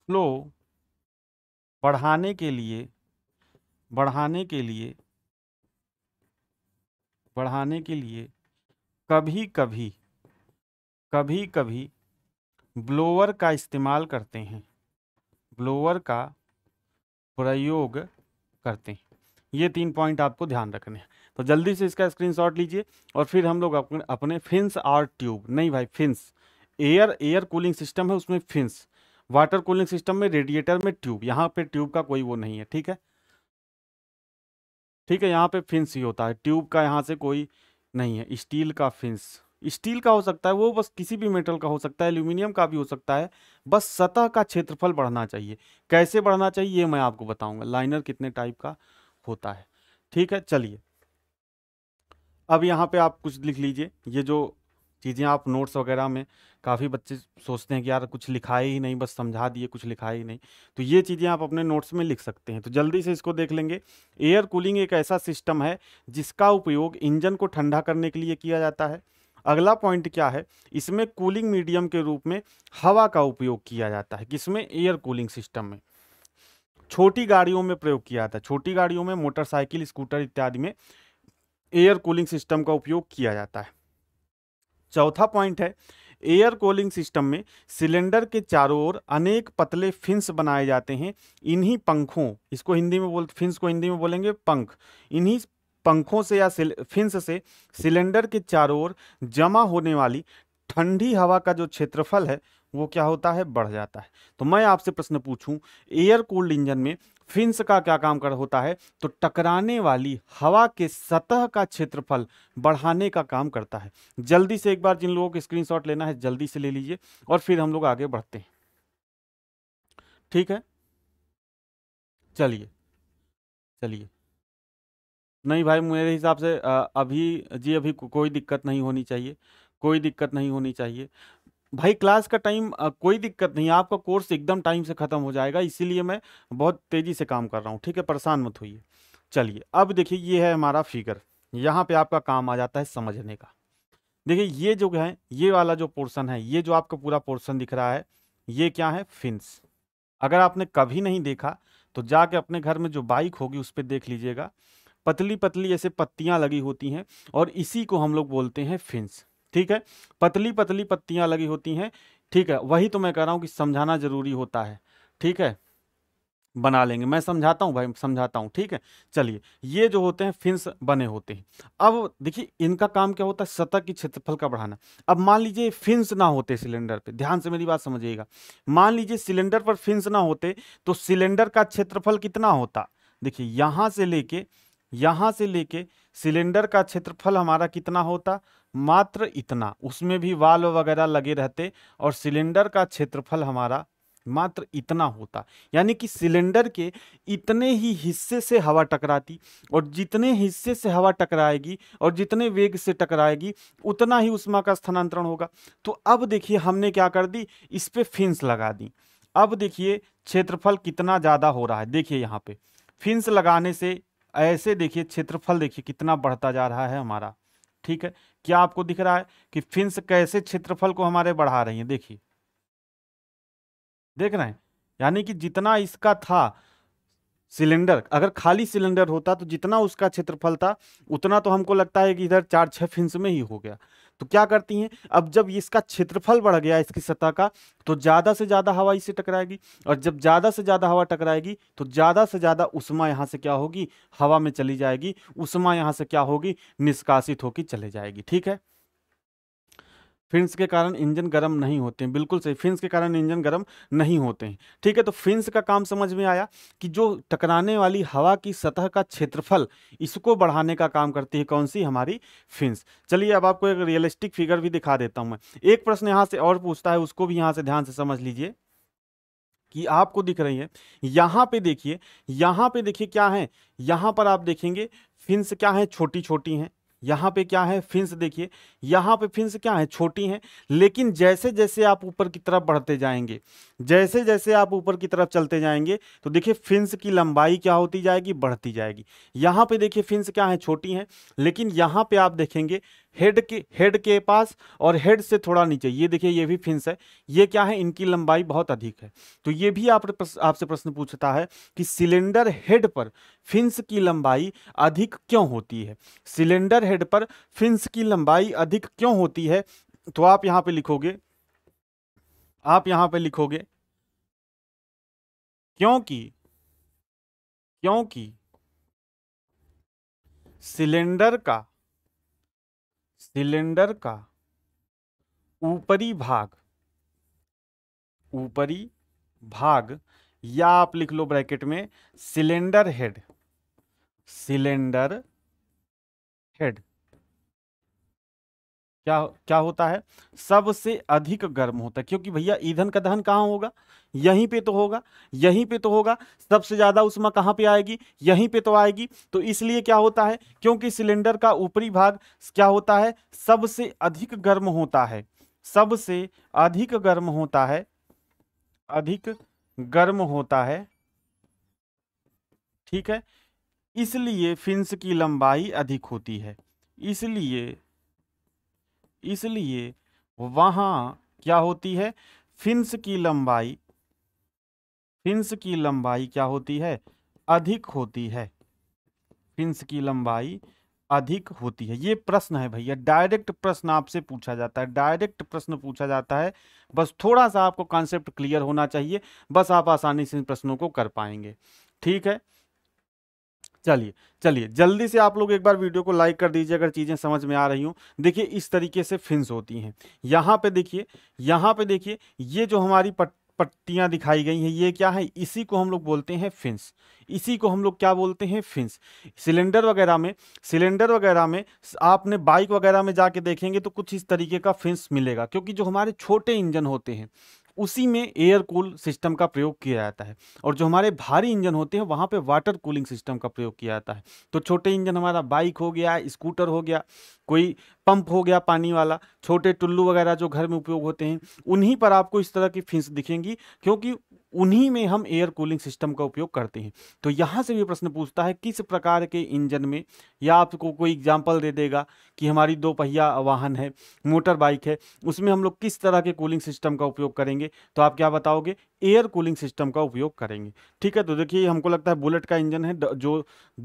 फ्लो बढ़ाने के लिए बढ़ाने के लिए बढ़ाने के लिए कभी कभी कभी कभी ब्लोअर का इस्तेमाल करते हैं ब्लोअर का प्रयोग करते हैं ये तीन पॉइंट आपको ध्यान रखने हैं तो जल्दी से इसका स्क्रीनशॉट लीजिए और फिर हम लोग अपने, अपने फिंस आर ट्यूब नहीं भाई fins air air cooling system है उसमें फिंस वाटर कूलिंग सिस्टम में रेडिएटर में ट्यूब यहाँ पे ट्यूब का कोई वो नहीं है ठीक है ठीक है यहाँ पे फिंस ही होता है ट्यूब का यहाँ से कोई नहीं है स्टील का फिंस स्टील का हो सकता है वो बस किसी भी मेटल का हो सकता है एल्यूमिनियम का भी हो सकता है बस सतह का क्षेत्रफल बढ़ना चाहिए कैसे बढ़ना चाहिए ये मैं आपको बताऊंगा लाइनर कितने टाइप का होता है ठीक है चलिए अब यहाँ पे आप कुछ लिख लीजिए ये जो चीज़ें आप नोट्स वगैरह में काफ़ी बच्चे सोचते हैं कि यार कुछ लिखाए ही नहीं बस समझा दिए कुछ लिखाए ही नहीं तो ये चीज़ें आप अपने नोट्स में लिख सकते हैं तो जल्दी से इसको देख लेंगे एयर कूलिंग एक ऐसा सिस्टम है जिसका उपयोग इंजन को ठंडा करने के लिए किया जाता है अगला पॉइंट क्या है इसमें कूलिंग मीडियम के रूप में हवा का उपयोग किया जाता है किसमें एयर कूलिंग सिस्टम में छोटी गाड़ियों में प्रयोग किया जाता है छोटी गाड़ियों में मोटरसाइकिल स्कूटर इत्यादि में एयर कूलिंग सिस्टम का उपयोग किया जाता है चौथा पॉइंट है एयर कूलिंग सिस्टम में सिलेंडर के चारों ओर अनेक पतले फिंस बनाए जाते हैं इन्हीं पंखों इसको हिंदी में बोल फिंस को हिंदी में बोलेंगे पंख इन्हीं पंखों से या फिंस से सिलेंडर के चारों ओर जमा होने वाली ठंडी हवा का जो क्षेत्रफल है वो क्या होता है बढ़ जाता है तो मैं आपसे प्रश्न पूछूं एयर कूल्ड इंजन में फिंस का क्या काम कर होता है तो टकराने वाली हवा के सतह का क्षेत्रफल बढ़ाने का काम करता है जल्दी से एक बार जिन लोगों को स्क्रीनशॉट लेना है जल्दी से ले लीजिए और फिर हम लोग आगे बढ़ते हैं ठीक है चलिए चलिए नहीं भाई मेरे हिसाब से अभी जी अभी को, कोई दिक्कत नहीं होनी चाहिए कोई दिक्कत नहीं होनी चाहिए भाई क्लास का टाइम कोई दिक्कत नहीं आपका कोर्स एकदम टाइम से ख़त्म हो जाएगा इसीलिए मैं बहुत तेज़ी से काम कर रहा हूँ ठीक है परेशान मत होइए चलिए अब देखिए ये है हमारा फिगर यहाँ पे आपका काम आ जाता है समझने का देखिए ये जो है ये वाला जो पोर्सन है ये जो आपका पूरा पोर्सन दिख रहा है ये क्या है फिन्स अगर आपने कभी नहीं देखा तो जाके अपने घर में जो बाइक होगी उस पर देख लीजिएगा पतली पतली ऐसे पत्तियाँ लगी होती हैं और इसी को हम लोग बोलते हैं फिन्स ठीक है पतली पतली पत्तियां लगी होती हैं ठीक है वही तो मैं कह रहा हूं कि समझाना ज़रूरी होता है ठीक है बना लेंगे मैं समझाता हूँ भाई समझाता हूँ ठीक है चलिए ये जो होते हैं फिंस बने होते हैं अब देखिए इनका काम क्या होता है सतह की क्षेत्रफल का बढ़ाना अब मान लीजिए फिंस ना होते सिलेंडर पे ध्यान से मेरी बात समझिएगा मान लीजिए सिलेंडर पर फिंस ना होते तो सिलेंडर का क्षेत्रफल कितना होता देखिए यहाँ से लेके यहाँ से लेके सिलेंडर का क्षेत्रफल हमारा कितना होता मात्र इतना उसमें भी वाल्व वगैरह लगे रहते और सिलेंडर का क्षेत्रफल हमारा मात्र इतना होता यानी कि सिलेंडर के इतने ही हिस्से से हवा टकराती और जितने हिस्से से हवा टकराएगी और जितने वेग से टकराएगी उतना ही उष्मा का स्थानांतरण होगा तो अब देखिए हमने क्या कर दी इस पर फिंस लगा दी अब देखिए क्षेत्रफल कितना ज़्यादा हो रहा है देखिए यहाँ पे फिंस लगाने से ऐसे देखिए क्षेत्रफल देखिए कितना बढ़ता जा रहा है हमारा ठीक है क्या आपको दिख रहा है कि फिंस कैसे क्षेत्रफल को हमारे बढ़ा रही है देखिए देख रहे हैं यानी कि जितना इसका था सिलेंडर अगर खाली सिलेंडर होता तो जितना उसका क्षेत्रफल था उतना तो हमको लगता है कि इधर चार छः फिंस में ही हो गया तो क्या करती हैं अब जब इसका क्षेत्रफल बढ़ गया इसकी सतह का तो ज़्यादा से ज़्यादा हवा इससे टकराएगी और जब ज़्यादा से ज़्यादा हवा टकराएगी तो ज़्यादा से ज़्यादा उष्मा यहाँ से क्या होगी हवा में चली जाएगी उष्मा यहाँ से क्या होगी निष्कासित होकर चले जाएगी ठीक है फिंस के कारण इंजन गर्म नहीं होते हैं बिल्कुल सही फिंस के कारण इंजन गर्म नहीं होते हैं ठीक है तो फिंस का काम समझ में आया कि जो टकराने वाली हवा की सतह का क्षेत्रफल इसको बढ़ाने का काम करती है कौन सी हमारी फिंस चलिए अब आपको एक रियलिस्टिक फिगर भी दिखा देता हूँ मैं एक प्रश्न यहाँ से और पूछता है उसको भी यहाँ से ध्यान से समझ लीजिए कि आपको दिख रही है यहाँ पे देखिए यहाँ पे देखिए क्या है यहाँ पर आप देखेंगे फिंस क्या है छोटी छोटी हैं यहाँ पे क्या है फिंस देखिए यहाँ पे फिंस क्या है छोटी हैं लेकिन जैसे जैसे आप ऊपर की तरफ बढ़ते जाएंगे जैसे जैसे आप ऊपर की तरफ चलते जाएंगे तो देखिए फिंस की लंबाई क्या होती जाएगी बढ़ती जाएगी यहाँ पे देखिए फिंस क्या है छोटी हैं लेकिन यहाँ पे आप देखेंगे हेड के हेड के पास और हेड से थोड़ा नीचे ये देखिए ये भी फिंस है ये क्या है इनकी लंबाई बहुत अधिक है तो ये भी आप आपसे प्रश्न पूछता है कि सिलेंडर हेड पर फिंस की लंबाई अधिक क्यों होती है सिलेंडर हेड पर फिंस की लंबाई अधिक क्यों होती है तो आप यहां पे लिखोगे आप यहां पे लिखोगे क्योंकि क्योंकि सिलेंडर का सिलेंडर का ऊपरी भाग ऊपरी भाग या आप लिख लो ब्रैकेट में सिलेंडर हेड सिलेंडर हेड क्या क्या होता है सबसे अधिक गर्म होता है क्योंकि भैया ईंधन का दहन कहाँ होगा यहीं पे तो होगा यहीं पे तो होगा सबसे ज़्यादा उष्मा कहाँ पे आएगी यहीं पे तो आएगी तो इसलिए क्या होता है क्योंकि सिलेंडर का ऊपरी भाग क्या होता है सबसे अधिक गर्म होता है सबसे अधिक गर्म होता है अधिक गर्म होता है ठीक है इसलिए फिंस की लंबाई अधिक होती है इसलिए इसलिए वहां क्या होती है फिंस की लंबाई फिंस की लंबाई क्या होती है अधिक होती है फिंस की लंबाई अधिक होती है ये प्रश्न है भैया डायरेक्ट प्रश्न आपसे पूछा जाता है डायरेक्ट प्रश्न पूछा जाता है बस थोड़ा सा आपको कॉन्सेप्ट क्लियर होना चाहिए बस आप आसानी से इन प्रश्नों को कर पाएंगे ठीक है चलिए चलिए जल्दी से आप लोग एक बार वीडियो को लाइक कर दीजिए अगर चीज़ें समझ में आ रही हूँ देखिए इस तरीके से फिंस होती हैं यहाँ पे देखिए यहाँ पे देखिए ये जो हमारी पट पट्टियाँ दिखाई गई हैं ये क्या है इसी को हम लोग बोलते हैं फिंस इसी को हम लोग क्या बोलते हैं फिंस सिलेंडर वगैरह में सिलेंडर वगैरह में आपने बाइक वगैरह में जाके देखेंगे तो कुछ इस तरीके का फिंस मिलेगा क्योंकि जो हमारे छोटे इंजन होते हैं उसी में एयर कूल सिस्टम का प्रयोग किया जाता है और जो हमारे भारी इंजन होते हैं वहाँ पे वाटर कूलिंग सिस्टम का प्रयोग किया जाता है तो छोटे इंजन हमारा बाइक हो गया स्कूटर हो गया कोई पंप हो गया पानी वाला छोटे टुल्लू वगैरह जो घर में उपयोग होते हैं उन्हीं पर आपको इस तरह की फिंस दिखेंगी क्योंकि उन्हीं में हम एयर कूलिंग सिस्टम का उपयोग करते हैं तो यहाँ से भी प्रश्न पूछता है किस प्रकार के इंजन में या आपको कोई एग्जाम्पल दे देगा कि हमारी दो पहिया वाहन है मोटर बाइक है उसमें हम लोग किस तरह के कूलिंग सिस्टम का उपयोग करेंगे तो आप क्या बताओगे एयर कूलिंग सिस्टम का उपयोग करेंगे ठीक है तो देखिए हमको लगता है बुलेट का इंजन है जो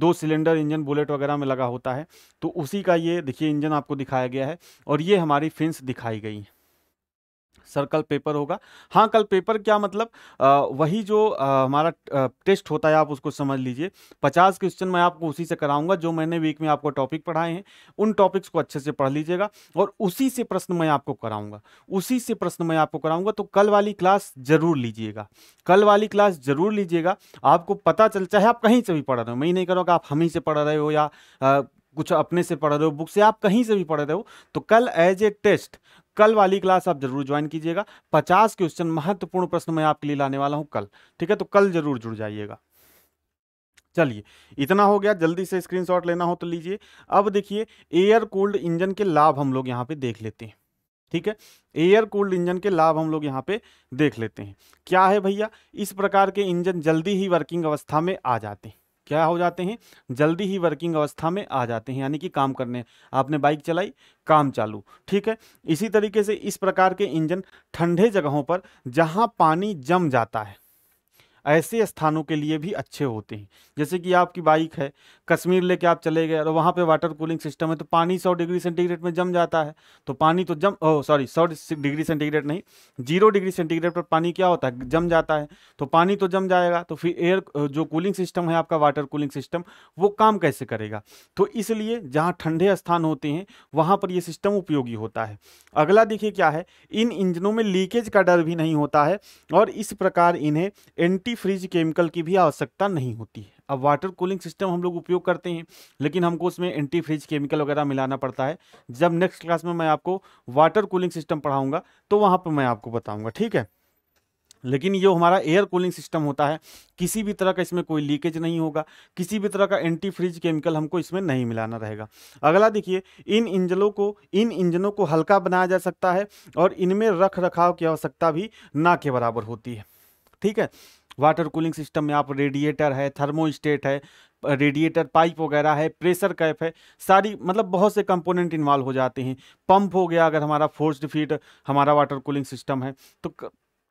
दो सिलेंडर इंजन बुलेट वगैरह में लगा होता है तो उसी का ये देखिए इंजन आपको दिखाया गया है और ये हमारी फिंस दिखाई गई है सर कल पेपर होगा हाँ कल पेपर क्या मतलब आ, वही जो आ, हमारा टेस्ट होता है आप उसको समझ लीजिए पचास क्वेश्चन मैं आपको उसी से कराऊंगा जो मैंने वीक में आपको टॉपिक पढ़ाए हैं उन टॉपिक्स को अच्छे से पढ़ लीजिएगा और उसी से प्रश्न मैं आपको कराऊंगा उसी से प्रश्न मैं आपको कराऊंगा तो कल वाली क्लास जरूर लीजिएगा कल वाली क्लास जरूर लीजिएगा आपको पता चल चाहे आप कहीं से भी पढ़ रहे हो मैं ही नहीं करूँगा रहा आप हम ही से पढ़ रहे हो या कुछ अपने से पढ़ रहे हो बुक से आप कहीं से भी पढ़ रहे हो तो कल एज ए टेस्ट कल वाली क्लास आप जरूर ज्वाइन कीजिएगा पचास क्वेश्चन महत्वपूर्ण प्रश्न मैं आपके लिए लाने वाला हूं कल ठीक है तो कल जरूर जुड़ जाइएगा चलिए इतना हो गया जल्दी से स्क्रीनशॉट लेना हो तो लीजिए अब देखिए एयर कूल्ड इंजन के लाभ हम लोग यहाँ पे देख लेते हैं ठीक है एयर कूल्ड इंजन के लाभ हम लोग यहाँ पे देख लेते हैं क्या है भैया इस प्रकार के इंजन जल्दी ही वर्किंग अवस्था में आ जाते हैं क्या हो जाते हैं जल्दी ही वर्किंग अवस्था में आ जाते हैं यानी कि काम करने आपने बाइक चलाई काम चालू ठीक है इसी तरीके से इस प्रकार के इंजन ठंडे जगहों पर जहां पानी जम जाता है ऐसे स्थानों के लिए भी अच्छे होते हैं जैसे कि आपकी बाइक है कश्मीर लेके आप चले गए और वहाँ पे वाटर कूलिंग सिस्टम है तो पानी सौ डिग्री सेंटीग्रेड में जम जाता है तो पानी तो जम ओ सॉरी सौ डिग्री सेंटीग्रेड नहीं जीरो डिग्री सेंटीग्रेड पर पानी क्या होता है जम जाता है तो पानी तो जम जाएगा तो फिर एयर जो कूलिंग सिस्टम है आपका वाटर कूलिंग सिस्टम वो काम कैसे करेगा तो इसलिए जहाँ ठंडे स्थान होते हैं वहाँ पर यह सिस्टम उपयोगी होता है अगला देखिए क्या है इन इंजनों में लीकेज का डर भी नहीं होता है और इस प्रकार इन्हें एंटी एंटी फ्रीज केमिकल की भी आवश्यकता नहीं होती है अब वाटर कूलिंग सिस्टम हम लोग उपयोग करते हैं लेकिन हमको उसमें एंटी फ्रीज केमिकल वगैरह मिलाना पड़ता है जब नेक्स्ट क्लास में मैं आपको वाटर कूलिंग सिस्टम पढ़ाऊंगा तो वहाँ पर मैं आपको बताऊँगा ठीक है लेकिन ये हमारा एयर कूलिंग सिस्टम होता है किसी भी तरह का इसमें कोई लीकेज नहीं होगा किसी भी तरह का एंटी फ्रिज केमिकल हमको इसमें नहीं मिलाना रहेगा अगला देखिए इन इंजनों को इन इंजनों को हल्का बनाया जा सकता है और इनमें रख रखाव की आवश्यकता भी ना के बराबर होती है ठीक है वाटर कूलिंग सिस्टम में आप रेडिएटर है थर्मोस्टेट है रेडिएटर पाइप वगैरह है प्रेशर कैप है सारी मतलब बहुत से कंपोनेंट इन्वॉल्व हो जाते हैं पंप हो गया अगर हमारा फोर्स्ड फीट हमारा वाटर कूलिंग सिस्टम है तो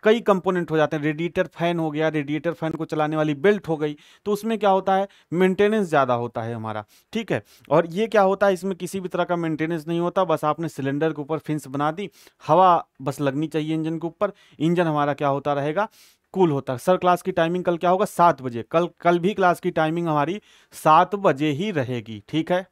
कई कंपोनेंट हो जाते हैं रेडिएटर फैन हो गया रेडिएटर फैन को चलाने वाली बेल्ट हो गई तो उसमें क्या होता है मेंटेनेंस ज़्यादा होता है हमारा ठीक है और ये क्या होता है इसमें किसी भी तरह का मेंटेनेंस नहीं होता बस आपने सिलेंडर के ऊपर फिंस बना दी हवा बस लगनी चाहिए इंजन के ऊपर इंजन हमारा क्या होता रहेगा कूल होता है सर क्लास की टाइमिंग कल क्या होगा सात बजे कल कल भी क्लास की टाइमिंग हमारी सात बजे ही रहेगी ठीक है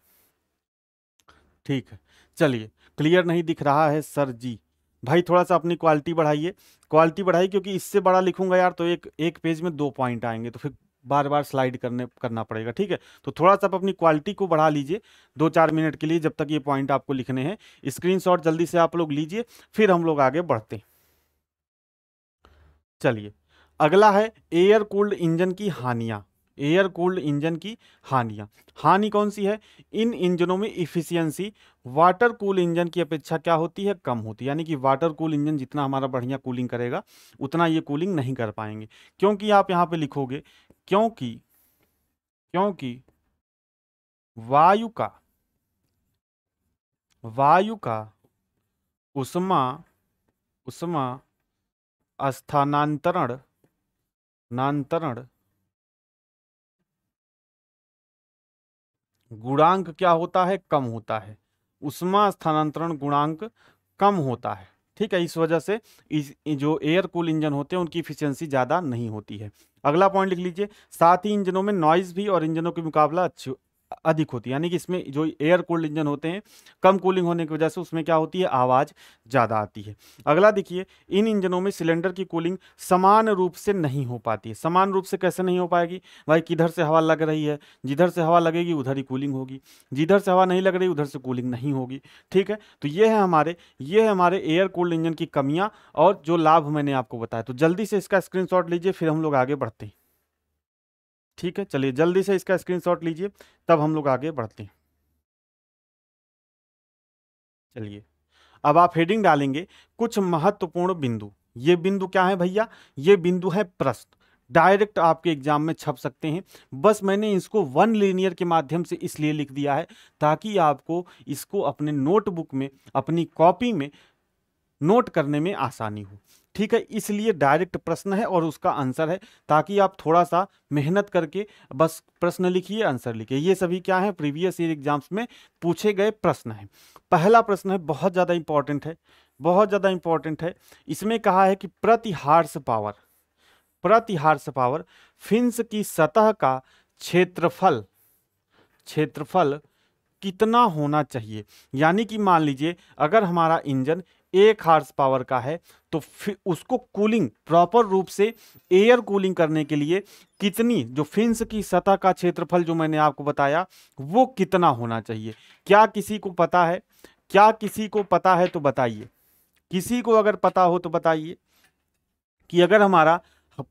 ठीक है चलिए क्लियर नहीं दिख रहा है सर जी भाई थोड़ा सा अपनी क्वालिटी बढ़ाइए क्वालिटी बढ़ाई क्योंकि इससे बड़ा लिखूंगा यार तो एक एक पेज में दो पॉइंट आएंगे तो फिर बार बार स्लाइड करने करना पड़ेगा ठीक है तो थोड़ा सा आप अपनी क्वालिटी को बढ़ा लीजिए दो चार मिनट के लिए जब तक ये पॉइंट आपको लिखने हैं स्क्रीनशॉट जल्दी से आप लोग लीजिए फिर हम लोग आगे बढ़ते हैं चलिए अगला है एयर कूल्ड इंजन की हानियाँ एयर कूल्ड इंजन की हानियाँ हानि कौन सी है इन इंजनों में इफ़िशियंसी वाटर कूल इंजन की अपेक्षा क्या होती है कम होती है यानी कि वाटर कूल इंजन जितना हमारा बढ़िया कूलिंग करेगा उतना ये कूलिंग नहीं कर पाएंगे क्योंकि आप यहाँ पे लिखोगे क्योंकि क्योंकि वायु का वायु का उष्मा उष्मा स्थानांतरण नान्तरण गुणांक क्या होता है कम होता है उष्मा स्थानांतरण गुणांक कम होता है ठीक है इस वजह से इस जो एयर कूल इंजन होते हैं उनकी इफिशियंसी ज़्यादा नहीं होती है अगला पॉइंट लिख लीजिए साथ ही इंजनों में नॉइज़ भी और इंजनों के मुकाबला अच्छी अधिक होती है यानी कि इसमें जो एयर कूल्ड इंजन होते हैं कम कूलिंग होने की वजह से उसमें क्या होती है आवाज़ ज़्यादा आती है अगला देखिए इन इंजनों में सिलेंडर की कूलिंग समान रूप से नहीं हो पाती है समान रूप से कैसे नहीं हो पाएगी भाई किधर से हवा लग रही है जिधर से हवा लगेगी उधर ही कूलिंग होगी जिधर से हवा नहीं लग रही उधर से कूलिंग नहीं होगी ठीक है तो ये है हमारे ये है हमारे एयर कूल्ड इंजन की कमियाँ और जो लाभ मैंने आपको बताया तो जल्दी से इसका स्क्रीन लीजिए फिर हम लोग आगे बढ़ते हैं ठीक है चलिए जल्दी से इसका स्क्रीनशॉट लीजिए तब हम लोग आगे बढ़ते हैं चलिए अब आप हेडिंग डालेंगे कुछ महत्वपूर्ण बिंदु ये बिंदु क्या है भैया ये बिंदु है प्रश्न डायरेक्ट आपके एग्जाम में छप सकते हैं बस मैंने इसको वन लीनियर के माध्यम से इसलिए लिख दिया है ताकि आपको इसको अपने नोटबुक में अपनी कॉपी में नोट करने में आसानी हो ठीक है इसलिए डायरेक्ट प्रश्न है और उसका आंसर है ताकि आप थोड़ा सा मेहनत करके बस प्रश्न लिखिए आंसर लिखिए ये सभी क्या है प्रीवियस ईयर एग्जाम्स में पूछे गए प्रश्न हैं पहला प्रश्न है बहुत ज़्यादा इंपॉर्टेंट है बहुत ज़्यादा इंपॉर्टेंट है इसमें कहा है कि प्रतिहार्स पावर प्रतिहार्स पावर फिंस की सतह का क्षेत्रफल क्षेत्रफल कितना होना चाहिए यानी कि मान लीजिए अगर हमारा इंजन एक हार्स पावर का है तो फिर उसको कूलिंग प्रॉपर रूप से एयर कूलिंग करने के लिए कितनी जो फिंस की सतह का क्षेत्रफल जो मैंने आपको बताया वो कितना होना चाहिए क्या किसी को पता है क्या किसी को पता है तो बताइए किसी को अगर पता हो तो बताइए कि अगर हमारा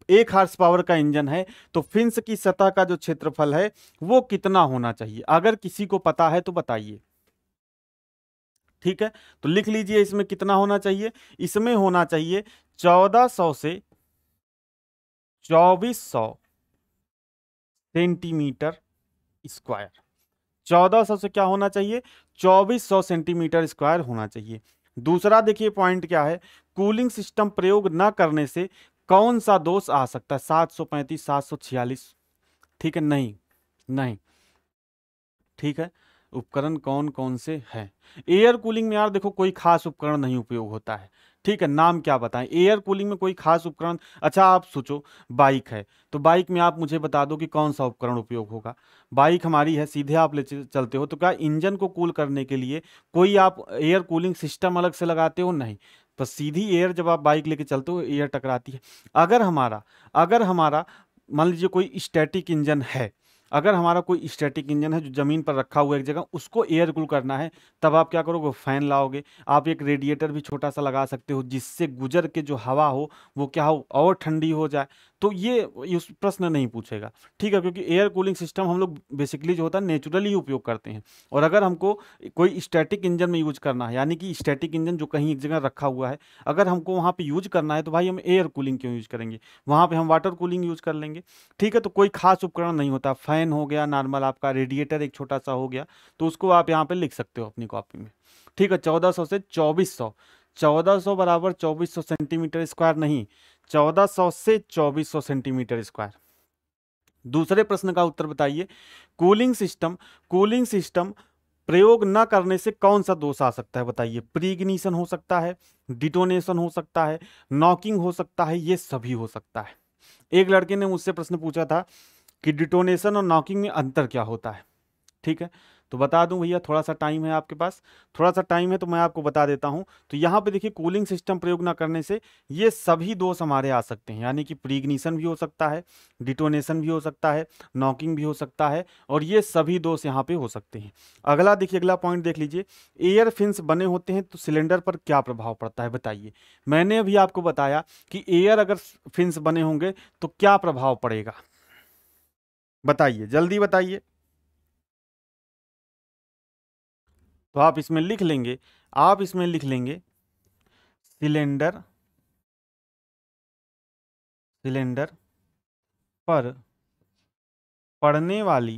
एक हार्स पावर का इंजन है तो फिंस की सतह का जो क्षेत्रफल है वो कितना होना चाहिए अगर किसी को पता है तो बताइए ठीक है तो लिख लीजिए इसमें कितना होना चाहिए इसमें होना चाहिए चौदह सौ से चौबीस सौ सेंटीमीटर स्क्वायर चौदह सौ से क्या होना चाहिए चौबीस सौ सेंटीमीटर स्क्वायर होना चाहिए दूसरा देखिए पॉइंट क्या है कूलिंग सिस्टम प्रयोग न करने से कौन सा दोष आ सकता है सात सौ पैंतीस सात सौ छियालीस ठीक है नहीं नहीं ठीक है उपकरण कौन कौन से हैं एयर कूलिंग में यार देखो कोई खास उपकरण नहीं उपयोग होता है ठीक है नाम क्या बताएं एयर कूलिंग में कोई खास उपकरण अच्छा आप सोचो बाइक है तो बाइक में आप मुझे बता दो कि कौन सा उपकरण उपयोग होगा बाइक हमारी है सीधे आप ले चलते हो तो क्या इंजन को कूल करने के लिए कोई आप एयर कूलिंग सिस्टम अलग से लगाते हो नहीं बस सीधी एयर जब आप बाइक लेके चलते हो एयर टकराती है अगर हमारा अगर हमारा मान लीजिए कोई स्टैटिक इंजन है अगर हमारा कोई स्टैटिक इंजन है जो ज़मीन पर रखा हुआ एक जगह उसको एयर कूल करना है तब आप क्या करोगे फ़ैन लाओगे आप एक रेडिएटर भी छोटा सा लगा सकते हो जिससे गुजर के जो हवा हो वो क्या हो और ठंडी हो जाए तो ये उस प्रश्न नहीं पूछेगा ठीक है क्योंकि एयर कूलिंग सिस्टम हम लोग बेसिकली जो होता है नेचुरली उपयोग करते हैं और अगर हमको कोई स्टैटिक इंजन में यूज करना है यानी कि स्टैटिक इंजन जो कहीं एक जगह रखा हुआ है अगर हमको वहाँ पर यूज करना है तो भाई हम एयर कूलिंग क्यों यूज करेंगे वहाँ पर हम वाटर कूलिंग यूज कर लेंगे ठीक है तो कोई खास उपकरण नहीं होता फैन हो गया नॉर्मल आपका रेडिएटर एक छोटा सा हो गया तो उसको आप यहाँ पर लिख सकते हो अपनी कॉपी में ठीक है चौदह से चौबीस 1400 बराबर 2400 सेंटीमीटर स्क्वायर नहीं 1400 से 2400 सेंटीमीटर स्क्वायर दूसरे प्रश्न का उत्तर बताइए कूलिंग सिस्टम कूलिंग सिस्टम प्रयोग न करने से कौन सा दोष आ सकता है बताइए प्रीग्निशन हो सकता है डिटोनेशन हो सकता है नॉकिंग हो सकता है ये सभी हो सकता है एक लड़के ने मुझसे प्रश्न पूछा था कि डिटोनेशन और नॉकिंग में अंतर क्या होता है ठीक है तो बता दूं भैया थोड़ा सा टाइम है आपके पास थोड़ा सा टाइम है तो मैं आपको बता देता हूं तो यहाँ पे देखिए कूलिंग सिस्टम प्रयोग ना करने से ये सभी दोष हमारे आ सकते हैं यानी कि प्रीग्निशन भी हो सकता है डिटोनेशन भी हो सकता है नॉकिंग भी हो सकता है और ये सभी दोष यहाँ पर हो सकते हैं अगला देखिए अगला पॉइंट देख लीजिए एयर फिन्स बने होते हैं तो सिलेंडर पर क्या प्रभाव पड़ता है बताइए मैंने अभी आपको बताया कि एयर अगर फिन्स बने होंगे तो क्या प्रभाव पड़ेगा बताइए जल्दी बताइए तो आप इसमें लिख लेंगे आप इसमें लिख लेंगे सिलेंडर सिलेंडर पर पड़ने वाली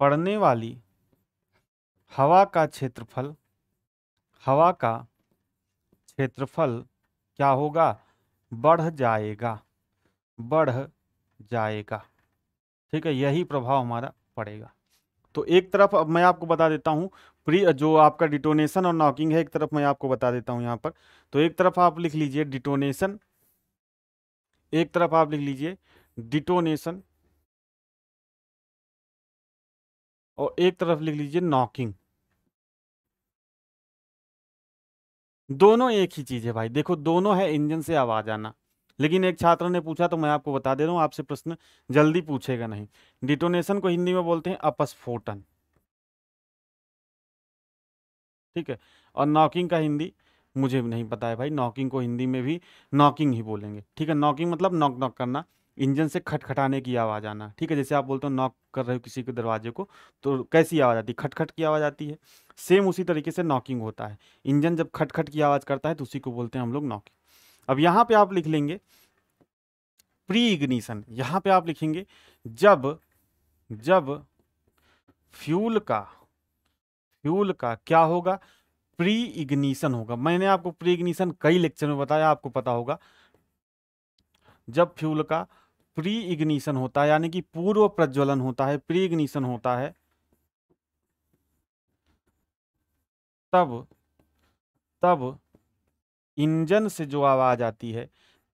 पड़ने वाली हवा का क्षेत्रफल हवा का क्षेत्रफल क्या होगा बढ़ जाएगा बढ़ जाएगा ठीक है यही प्रभाव हमारा पड़ेगा तो एक तरफ अब मैं आपको बता देता हूँ प्री जो आपका डिटोनेशन और नॉकिंग है एक तरफ मैं आपको बता देता हूँ यहाँ पर तो एक तरफ आप लिख लीजिए डिटोनेशन एक तरफ आप लिख लीजिए डिटोनेशन और एक तरफ लिख लीजिए नॉकिंग दोनों एक ही चीज है भाई देखो दोनों है इंजन से आवाज आना लेकिन एक छात्र ने पूछा तो मैं आपको बता दे रहा हूँ आपसे प्रश्न जल्दी पूछेगा नहीं डिटोनेशन को हिंदी में बोलते हैं अपस्फोटन ठीक है और नॉकिंग का हिंदी मुझे भी नहीं पता है भाई नॉकिंग को हिंदी में भी नॉकिंग ही बोलेंगे ठीक है नॉकिंग मतलब नॉक नॉक करना इंजन से खटखटाने की आवाज़ आना ठीक है जैसे आप बोलते हो नॉक कर रहे हो किसी के दरवाजे को तो कैसी आवाज़ आती है खटखट की आवाज़ आती है सेम उसी तरीके से नॉकिंग होता है इंजन जब खटखट की आवाज़ करता है तो उसी को बोलते हैं हम लोग नॉकिंग अब यहां पे आप लिख लेंगे प्री इग्निशन यहां पे आप लिखेंगे जब जब फ्यूल का फ्यूल का क्या होगा प्री इग्निशन होगा मैंने आपको प्री इग्निशन कई लेक्चर में बताया आपको पता होगा जब फ्यूल का प्री इग्निशन होता है यानी कि पूर्व प्रज्वलन होता है प्री इग्निशन होता है तब तब इंजन से जो आवाज़ आती है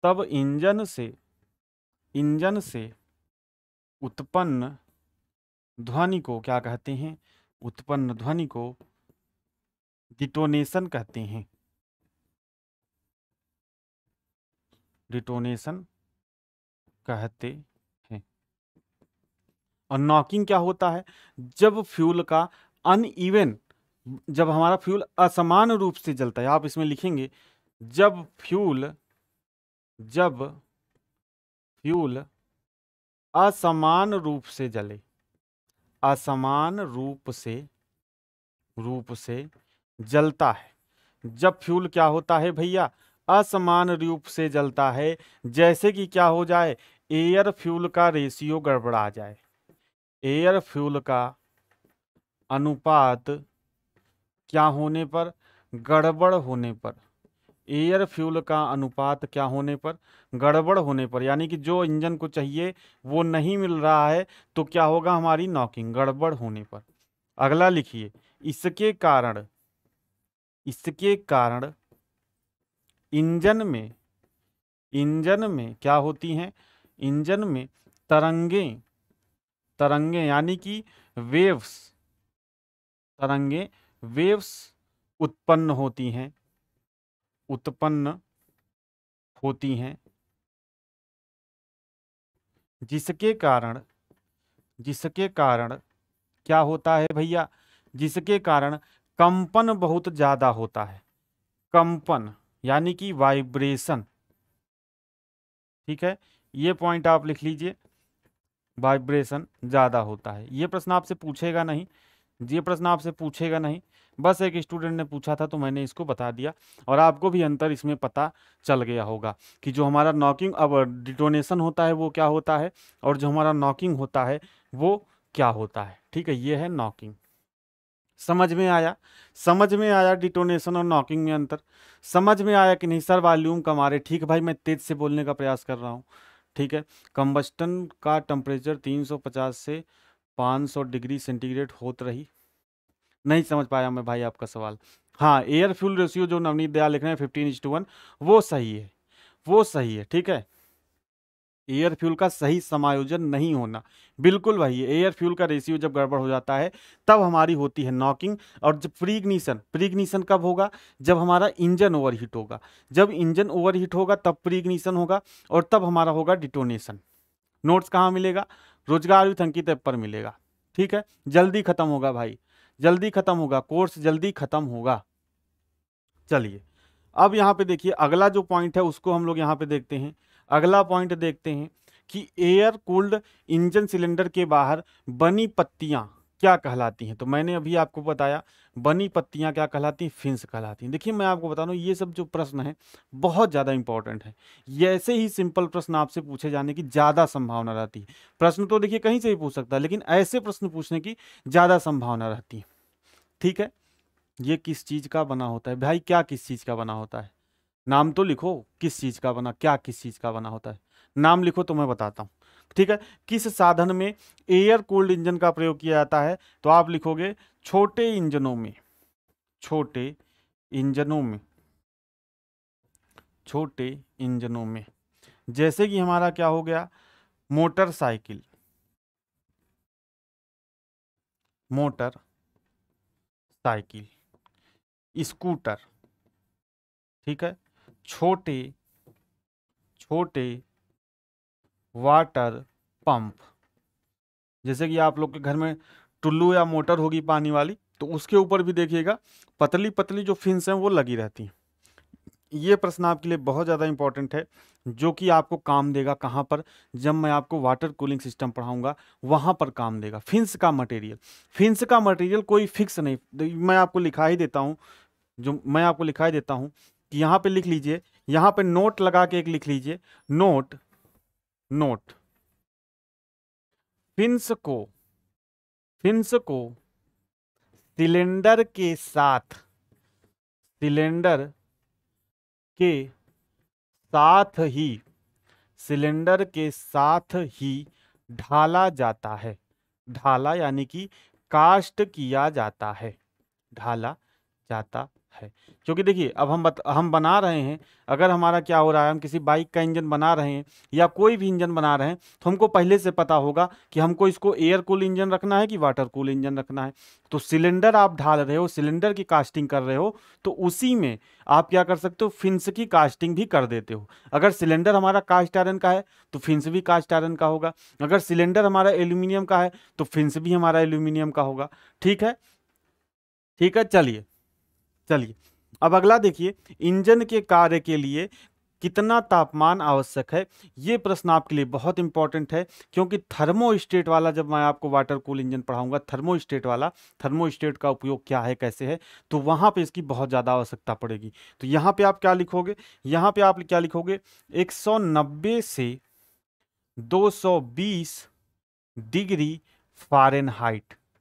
तब इंजन से इंजन से उत्पन्न ध्वनि को क्या कहते हैं उत्पन्न ध्वनि को डिटोनेशन कहते हैं डिटोनेशन कहते हैं और नॉकिंग क्या होता है जब फ्यूल का अन जब हमारा फ्यूल असमान रूप से जलता है आप इसमें लिखेंगे जब फ्यूल जब फ्यूल असमान रूप से जले असमान रूप से रूप से जलता है जब फ्यूल क्या होता है भैया असमान रूप से जलता है जैसे कि क्या हो जाए एयर फ्यूल का रेशियो गड़बड़ा जाए एयर फ्यूल का अनुपात क्या होने पर गड़बड़ होने पर एयर फ्यूल का अनुपात क्या होने पर गड़बड़ होने पर यानी कि जो इंजन को चाहिए वो नहीं मिल रहा है तो क्या होगा हमारी नॉकिंग गड़बड़ होने पर अगला लिखिए इसके कारण इसके कारण इंजन में इंजन में क्या होती हैं इंजन में तरंगे तरंगे यानी कि वेव्स तरंगे वेव्स उत्पन्न होती हैं उत्पन्न होती हैं जिसके कारण जिसके कारण क्या होता है भैया जिसके कारण कंपन बहुत ज़्यादा होता है कंपन यानी कि वाइब्रेशन ठीक है ये पॉइंट आप लिख लीजिए वाइब्रेशन ज़्यादा होता है ये प्रश्न आपसे पूछेगा नहीं ये प्रश्न आपसे पूछेगा नहीं बस एक स्टूडेंट ने पूछा था तो मैंने इसको बता दिया और आपको भी अंतर इसमें पता चल गया होगा कि जो हमारा नॉकिंग अब डिटोनेशन होता है वो क्या होता है और जो हमारा नॉकिंग होता है वो क्या होता है ठीक है ये है नॉकिंग समझ में आया समझ में आया डिटोनेशन और नॉकिंग में अंतर समझ में आया कि नहीं सर वॉल्यूम कम आ रहे ठीक भाई मैं तेज से बोलने का प्रयास कर रहा हूँ ठीक है कम्बस्टन का टेम्परेचर 350 से 500 डिग्री सेंटीग्रेड होत रही नहीं समझ पाया मैं भाई आपका सवाल हाँ एयर फ्यूल रेशियो जो नवनीत दयाल लिख रहे हैं फिफ्टीन इंच टू वन वो सही है वो सही है ठीक है एयर फ्यूल का सही समायोजन नहीं होना बिल्कुल वही है एयर फ्यूल का रेशियो जब गड़बड़ हो जाता है तब हमारी होती है नॉकिंग और जब प्रीग्निशन प्रीग्निशन कब होगा जब हमारा इंजन ओवरहीट होगा जब इंजन ओवरहीट होगा तब प्रीग्निशन होगा और तब हमारा होगा डिटोनेशन नोट्स कहाँ मिलेगा रोजगार भी अंकित ऐप पर मिलेगा ठीक है जल्दी खत्म होगा भाई जल्दी खत्म होगा कोर्स जल्दी खत्म होगा चलिए अब यहाँ पे देखिए अगला जो पॉइंट है उसको हम लोग यहाँ पे देखते हैं अगला पॉइंट देखते हैं कि एयर कूल्ड इंजन सिलेंडर के बाहर बनी पत्तियाँ क्या कहलाती हैं तो मैंने अभी आपको बताया बनी पत्तियां क्या कहलाती हैं फिंस कहलाती हैं देखिए मैं आपको बता दूँ ये सब जो प्रश्न है बहुत ज़्यादा इंपॉर्टेंट है ये ऐसे ही सिंपल प्रश्न आपसे पूछे जाने की ज़्यादा संभावना रहती है प्रश्न तो देखिए कहीं से भी पूछ सकता है लेकिन ऐसे प्रश्न पूछने की ज़्यादा संभावना रहती है ठीक है ये किस चीज़ का बना होता है भाई क्या किस चीज़ का बना होता है नाम तो लिखो किस चीज़ का बना क्या किस चीज़ का बना होता है नाम लिखो तो मैं बताता हूँ ठीक है किस साधन में एयर कोल्ड इंजन का प्रयोग किया जाता है तो आप लिखोगे छोटे इंजनों में छोटे इंजनों में छोटे इंजनों में जैसे कि हमारा क्या हो गया मोटरसाइकिल मोटर साइकिल स्कूटर ठीक है छोटे छोटे वाटर पंप जैसे कि आप लोग के घर में टुल्लू या मोटर होगी पानी वाली तो उसके ऊपर भी देखिएगा पतली पतली जो फिंस हैं वो लगी रहती हैं ये प्रश्न आपके लिए बहुत ज़्यादा इंपॉर्टेंट है जो कि आपको काम देगा कहाँ पर जब मैं आपको वाटर कूलिंग सिस्टम पढ़ाऊंगा वहाँ पर काम देगा फिंस का मटेरियल फिंस का मटेरियल कोई फिक्स नहीं तो मैं आपको लिखा ही देता हूँ जो मैं आपको लिखा ही देता हूँ कि यहाँ पर लिख लीजिए यहाँ पर नोट लगा के एक लिख लीजिए नोट नोट फिंस को फिंस को सिलेंडर के साथ सिलेंडर के साथ ही सिलेंडर के साथ ही ढाला जाता है ढाला यानी कि कास्ट किया जाता है ढाला जाता है क्योंकि देखिए अब हम बत, हम बना रहे हैं अगर हमारा क्या हो रहा है हम किसी बाइक का इंजन बना रहे हैं या कोई भी इंजन बना रहे हैं तो हमको पहले से पता होगा कि हमको इसको एयर कूल इंजन रखना है कि वाटर कूल इंजन रखना है तो सिलेंडर आप ढाल रहे हो सिलेंडर की कास्टिंग कर रहे हो तो उसी में आप क्या कर सकते हो फिंस की कास्टिंग भी कर देते हो अगर सिलेंडर हमारा कास्ट आयरन का है तो फिंस भी कास्ट आयरन का होगा अगर सिलेंडर हमारा एल्यूमिनियम का है तो फिंस भी हमारा एल्यूमिनियम का होगा ठीक है ठीक है चलिए चलिए अब अगला देखिए इंजन के कार्य के लिए कितना तापमान आवश्यक है ये प्रश्न आपके लिए बहुत इंपॉर्टेंट है क्योंकि थर्मोस्टेट वाला जब मैं आपको वाटर कूल इंजन पढ़ाऊंगा थर्मोस्टेट वाला थर्मोस्टेट का उपयोग क्या है कैसे है तो वहाँ पे इसकी बहुत ज़्यादा आवश्यकता पड़ेगी तो यहाँ पे आप क्या लिखोगे यहाँ पे आप क्या लिखोगे एक से दो डिग्री फारेन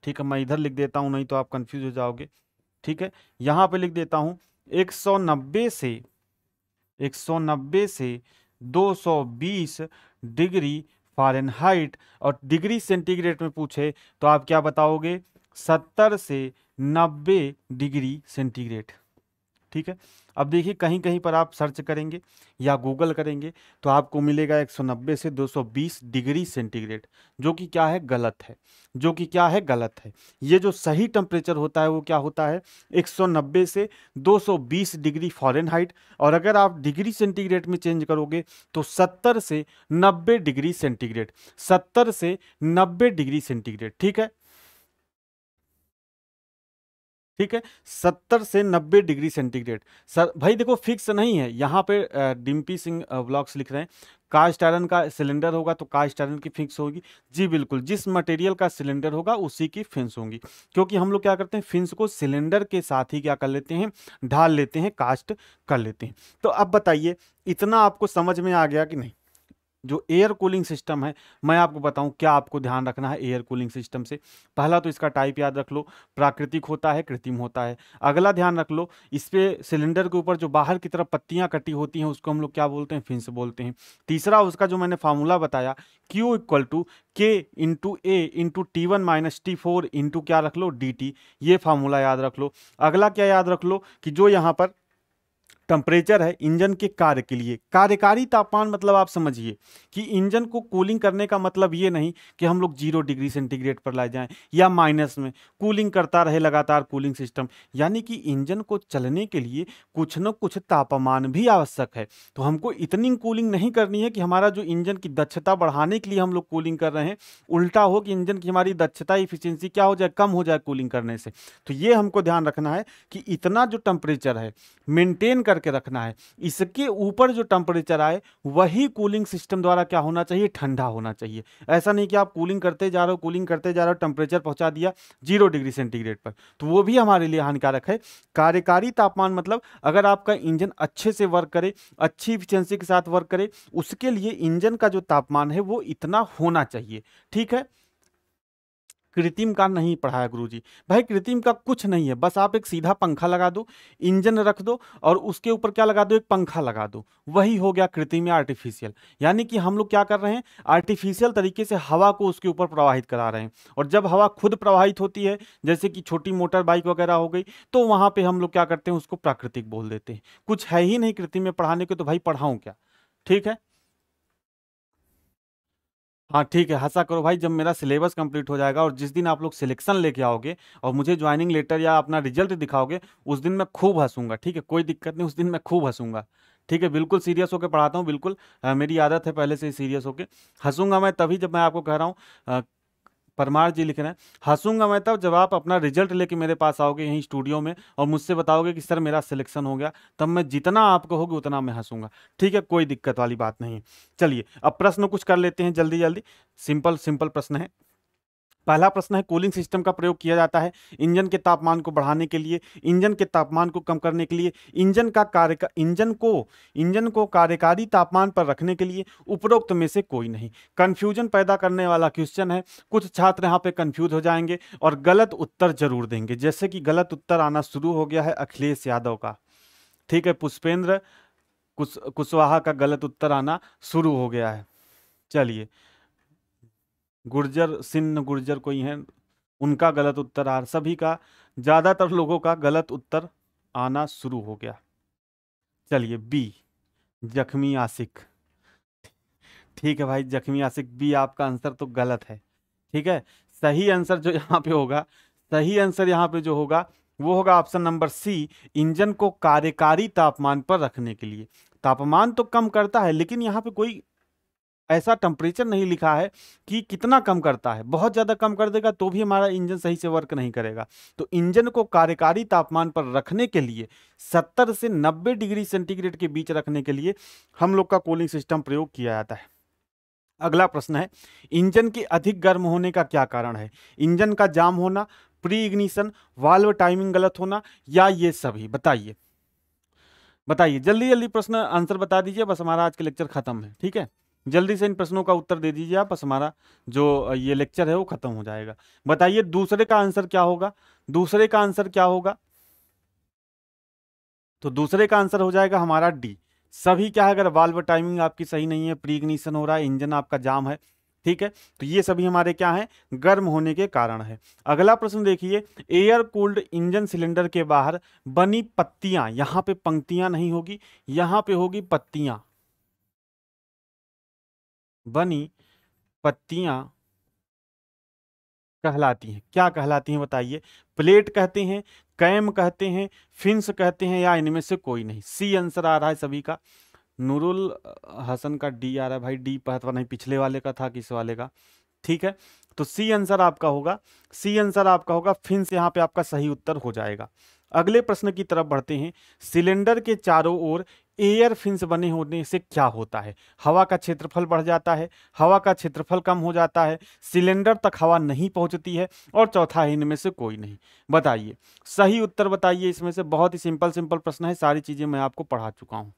ठीक है मैं इधर लिख देता हूँ नहीं तो आप कन्फ्यूज हो जाओगे ठीक है यहाँ पे लिख देता हूँ 190 से 190 से 220 डिग्री फारेनहाइट और डिग्री सेंटीग्रेड में पूछे तो आप क्या बताओगे 70 से 90 डिग्री सेंटीग्रेड ठीक है अब देखिए कहीं कहीं पर आप सर्च करेंगे या गूगल करेंगे तो आपको मिलेगा 190 से 220 डिग्री सेंटीग्रेड जो कि क्या है गलत है जो कि क्या है गलत है ये जो सही टेम्परेचर होता है वो क्या होता है 190 से 220 डिग्री फॉरेनहाइट और अगर आप डिग्री सेंटीग्रेड में चेंज करोगे तो 70 से 90 डिग्री सेंटीग्रेड 70 से 90 डिग्री सेंटीग्रेड ठीक है ठीक है सत्तर से नब्बे डिग्री सेंटीग्रेड सर भाई देखो फिक्स नहीं है यहाँ पे डिम्पी सिंह ब्लॉक्स लिख रहे हैं कास्ट आयरन का सिलेंडर होगा तो कास्ट आयरन की फिक्स होगी जी बिल्कुल जिस मटेरियल का सिलेंडर होगा उसी की फिंस होंगी क्योंकि हम लोग क्या करते हैं फिंस को सिलेंडर के साथ ही क्या कर लेते हैं ढाल लेते हैं कास्ट कर लेते हैं तो अब बताइए इतना आपको समझ में आ गया कि नहीं जो एयर कूलिंग सिस्टम है मैं आपको बताऊं क्या आपको ध्यान रखना है एयर कूलिंग सिस्टम से पहला तो इसका टाइप याद रख लो प्राकृतिक होता है कृत्रिम होता है अगला ध्यान रख लो इस पर सिलेंडर के ऊपर जो बाहर की तरफ पत्तियाँ कटी होती हैं उसको हम लोग क्या बोलते हैं फिंस बोलते हैं तीसरा उसका जो मैंने फार्मूला बताया Q equal to K into A into T one minus T four into क्या रख लो डी टी ये फार्मूला याद रख लो अगला क्या याद रख लो कि जो यहाँ पर टेम्परेचर है इंजन के कार्य के लिए कार्यकारी तापमान मतलब आप समझिए कि इंजन को कूलिंग करने का मतलब ये नहीं कि हम लोग जीरो डिग्री सेंटीग्रेड पर लाए जाएं या माइनस में कूलिंग करता रहे लगातार कूलिंग सिस्टम यानी कि इंजन को चलने के लिए कुछ न कुछ तापमान भी आवश्यक है तो हमको इतनी कूलिंग नहीं करनी है कि हमारा जो इंजन की दक्षता बढ़ाने के लिए हम लोग कूलिंग कर रहे हैं उल्टा हो कि इंजन की हमारी दक्षता इफिशियंसी क्या हो जाए कम हो जाए कूलिंग करने से तो ये हमको ध्यान रखना है कि इतना जो टेम्परेचर है मेनटेन कर करके रखना है इसके ऊपर जो टेम्परेचर आए वही कूलिंग सिस्टम द्वारा क्या होना चाहिए ठंडा होना चाहिए ऐसा नहीं कि आप कूलिंग करते जा रहे हो कूलिंग करते जा रहे हो टेम्परेचर पहुंचा दिया जीरो डिग्री सेंटीग्रेड पर तो वो भी हमारे लिए हानिकारक है कार्यकारी तापमान मतलब अगर आपका इंजन अच्छे से वर्क करे अच्छी इफिशेंसी के साथ वर्क करे उसके लिए इंजन का जो तापमान है वो इतना होना चाहिए ठीक है कृत्रिम का नहीं पढ़ाया गुरुजी भाई कृत्रिम का कुछ नहीं है बस आप एक सीधा पंखा लगा दो इंजन रख दो और उसके ऊपर क्या लगा दो एक पंखा लगा दो वही हो गया कृत्रिम या आर्टिफिशियल यानी कि हम लोग क्या कर रहे हैं आर्टिफिशियल तरीके से हवा को उसके ऊपर प्रवाहित करा रहे हैं और जब हवा खुद प्रवाहित होती है जैसे कि छोटी मोटर बाइक वगैरह हो गई तो वहाँ पर हम लोग क्या करते हैं उसको प्राकृतिक बोल देते हैं कुछ है ही नहीं कृत्रिम में पढ़ाने के तो भाई पढ़ाऊँ क्या ठीक है हाँ ठीक है हंसा करो भाई जब मेरा सिलेबस कंप्लीट हो जाएगा और जिस दिन आप लोग सिलेक्शन लेके आओगे और मुझे ज्वाइनिंग लेटर या अपना रिजल्ट दिखाओगे उस दिन मैं खूब हंसूंगा ठीक है कोई दिक्कत नहीं उस दिन मैं खूब हंसूंगा ठीक है बिल्कुल सीरियस होकर पढ़ाता हूँ बिल्कुल आ, मेरी आदत है पहले से ही सीरियस होकर हंसूंगा मैं तभी जब मैं आपको कह रहा हूँ परमार जी लिख रहे हैं हंसूंगा मैं तब जब आप अपना रिजल्ट लेके मेरे पास आओगे यहीं स्टूडियो में और मुझसे बताओगे कि सर मेरा सिलेक्शन हो गया तब मैं जितना आप कहोगे उतना मैं हंसूंगा ठीक है कोई दिक्कत वाली बात नहीं चलिए अब प्रश्न कुछ कर लेते हैं जल्दी जल्दी सिंपल सिंपल प्रश्न है पहला प्रश्न है कूलिंग सिस्टम का प्रयोग किया जाता है इंजन के तापमान को बढ़ाने के लिए इंजन के तापमान को कम करने के लिए इंजन का कार्य इंजन को इंजन को कार्यकारी तापमान पर रखने के लिए उपरोक्त में से कोई नहीं कन्फ्यूजन पैदा करने वाला क्वेश्चन है कुछ छात्र यहाँ पे कन्फ्यूज हो जाएंगे और गलत उत्तर जरूर देंगे जैसे कि गलत उत्तर आना शुरू हो गया है अखिलेश यादव का ठीक है पुष्पेंद्र कुश कुशवाहा का गलत उत्तर आना शुरू हो गया है चलिए गुर्जर सिन्न गुर्जर कोई हैं उनका गलत उत्तर आ सभी का ज़्यादातर लोगों का गलत उत्तर आना शुरू हो गया चलिए बी जख्मी आशिक ठीक है भाई जख्मी आसिक बी आपका आंसर तो गलत है ठीक है सही आंसर जो यहाँ पे होगा सही आंसर यहाँ पे जो होगा वो होगा ऑप्शन नंबर सी इंजन को कार्यकारी तापमान पर रखने के लिए तापमान तो कम करता है लेकिन यहाँ पे कोई ऐसा टेम्परेचर नहीं लिखा है कि कितना कम करता है बहुत ज़्यादा कम कर देगा तो भी हमारा इंजन सही से वर्क नहीं करेगा तो इंजन को कार्यकारी तापमान पर रखने के लिए 70 से 90 डिग्री सेंटीग्रेड के बीच रखने के लिए हम लोग का कूलिंग सिस्टम प्रयोग किया जाता है अगला प्रश्न है इंजन के अधिक गर्म होने का क्या कारण है इंजन का जाम होना प्री इग्निशन वाल्व टाइमिंग गलत होना या ये सभी बताइए बताइए जल्दी जल्दी प्रश्न आंसर बता दीजिए बस हमारा आज का लेक्चर खत्म है ठीक है जल्दी से इन प्रश्नों का उत्तर दे दीजिए आप बस हमारा जो ये लेक्चर है वो खत्म हो जाएगा बताइए दूसरे का आंसर क्या होगा दूसरे का आंसर क्या होगा तो दूसरे का आंसर हो जाएगा हमारा डी सभी क्या है अगर वाल्व टाइमिंग आपकी सही नहीं है प्री इग्निशन हो रहा है इंजन आपका जाम है ठीक है तो ये सभी हमारे क्या है गर्म होने के कारण है अगला प्रश्न देखिए एयर कूल्ड इंजन सिलेंडर के बाहर बनी पत्तियां यहाँ पे पंक्तियां नहीं होगी यहां पे होगी पत्तियां बनी पत्तियां कहलाती हैं क्या कहलाती हैं बताइए प्लेट कहते हैं कैम कहते हैं फिंस कहते हैं या इनमें से कोई नहीं सी आंसर आ रहा है सभी का नूरुल हसन का डी आ रहा है भाई डी पता नहीं पिछले वाले का था किस वाले का ठीक है तो सी आंसर आपका होगा सी आंसर आपका होगा फिंस यहाँ पे आपका सही उत्तर हो जाएगा अगले प्रश्न की तरफ बढ़ते हैं सिलेंडर के चारों ओर एयर फिंस बने होने से क्या होता है हवा का क्षेत्रफल बढ़ जाता है हवा का क्षेत्रफल कम हो जाता है सिलेंडर तक हवा नहीं पहुंचती है और चौथा है इनमें से कोई नहीं बताइए सही उत्तर बताइए इसमें से बहुत ही सिंपल सिंपल प्रश्न है सारी चीज़ें मैं आपको पढ़ा चुका हूँ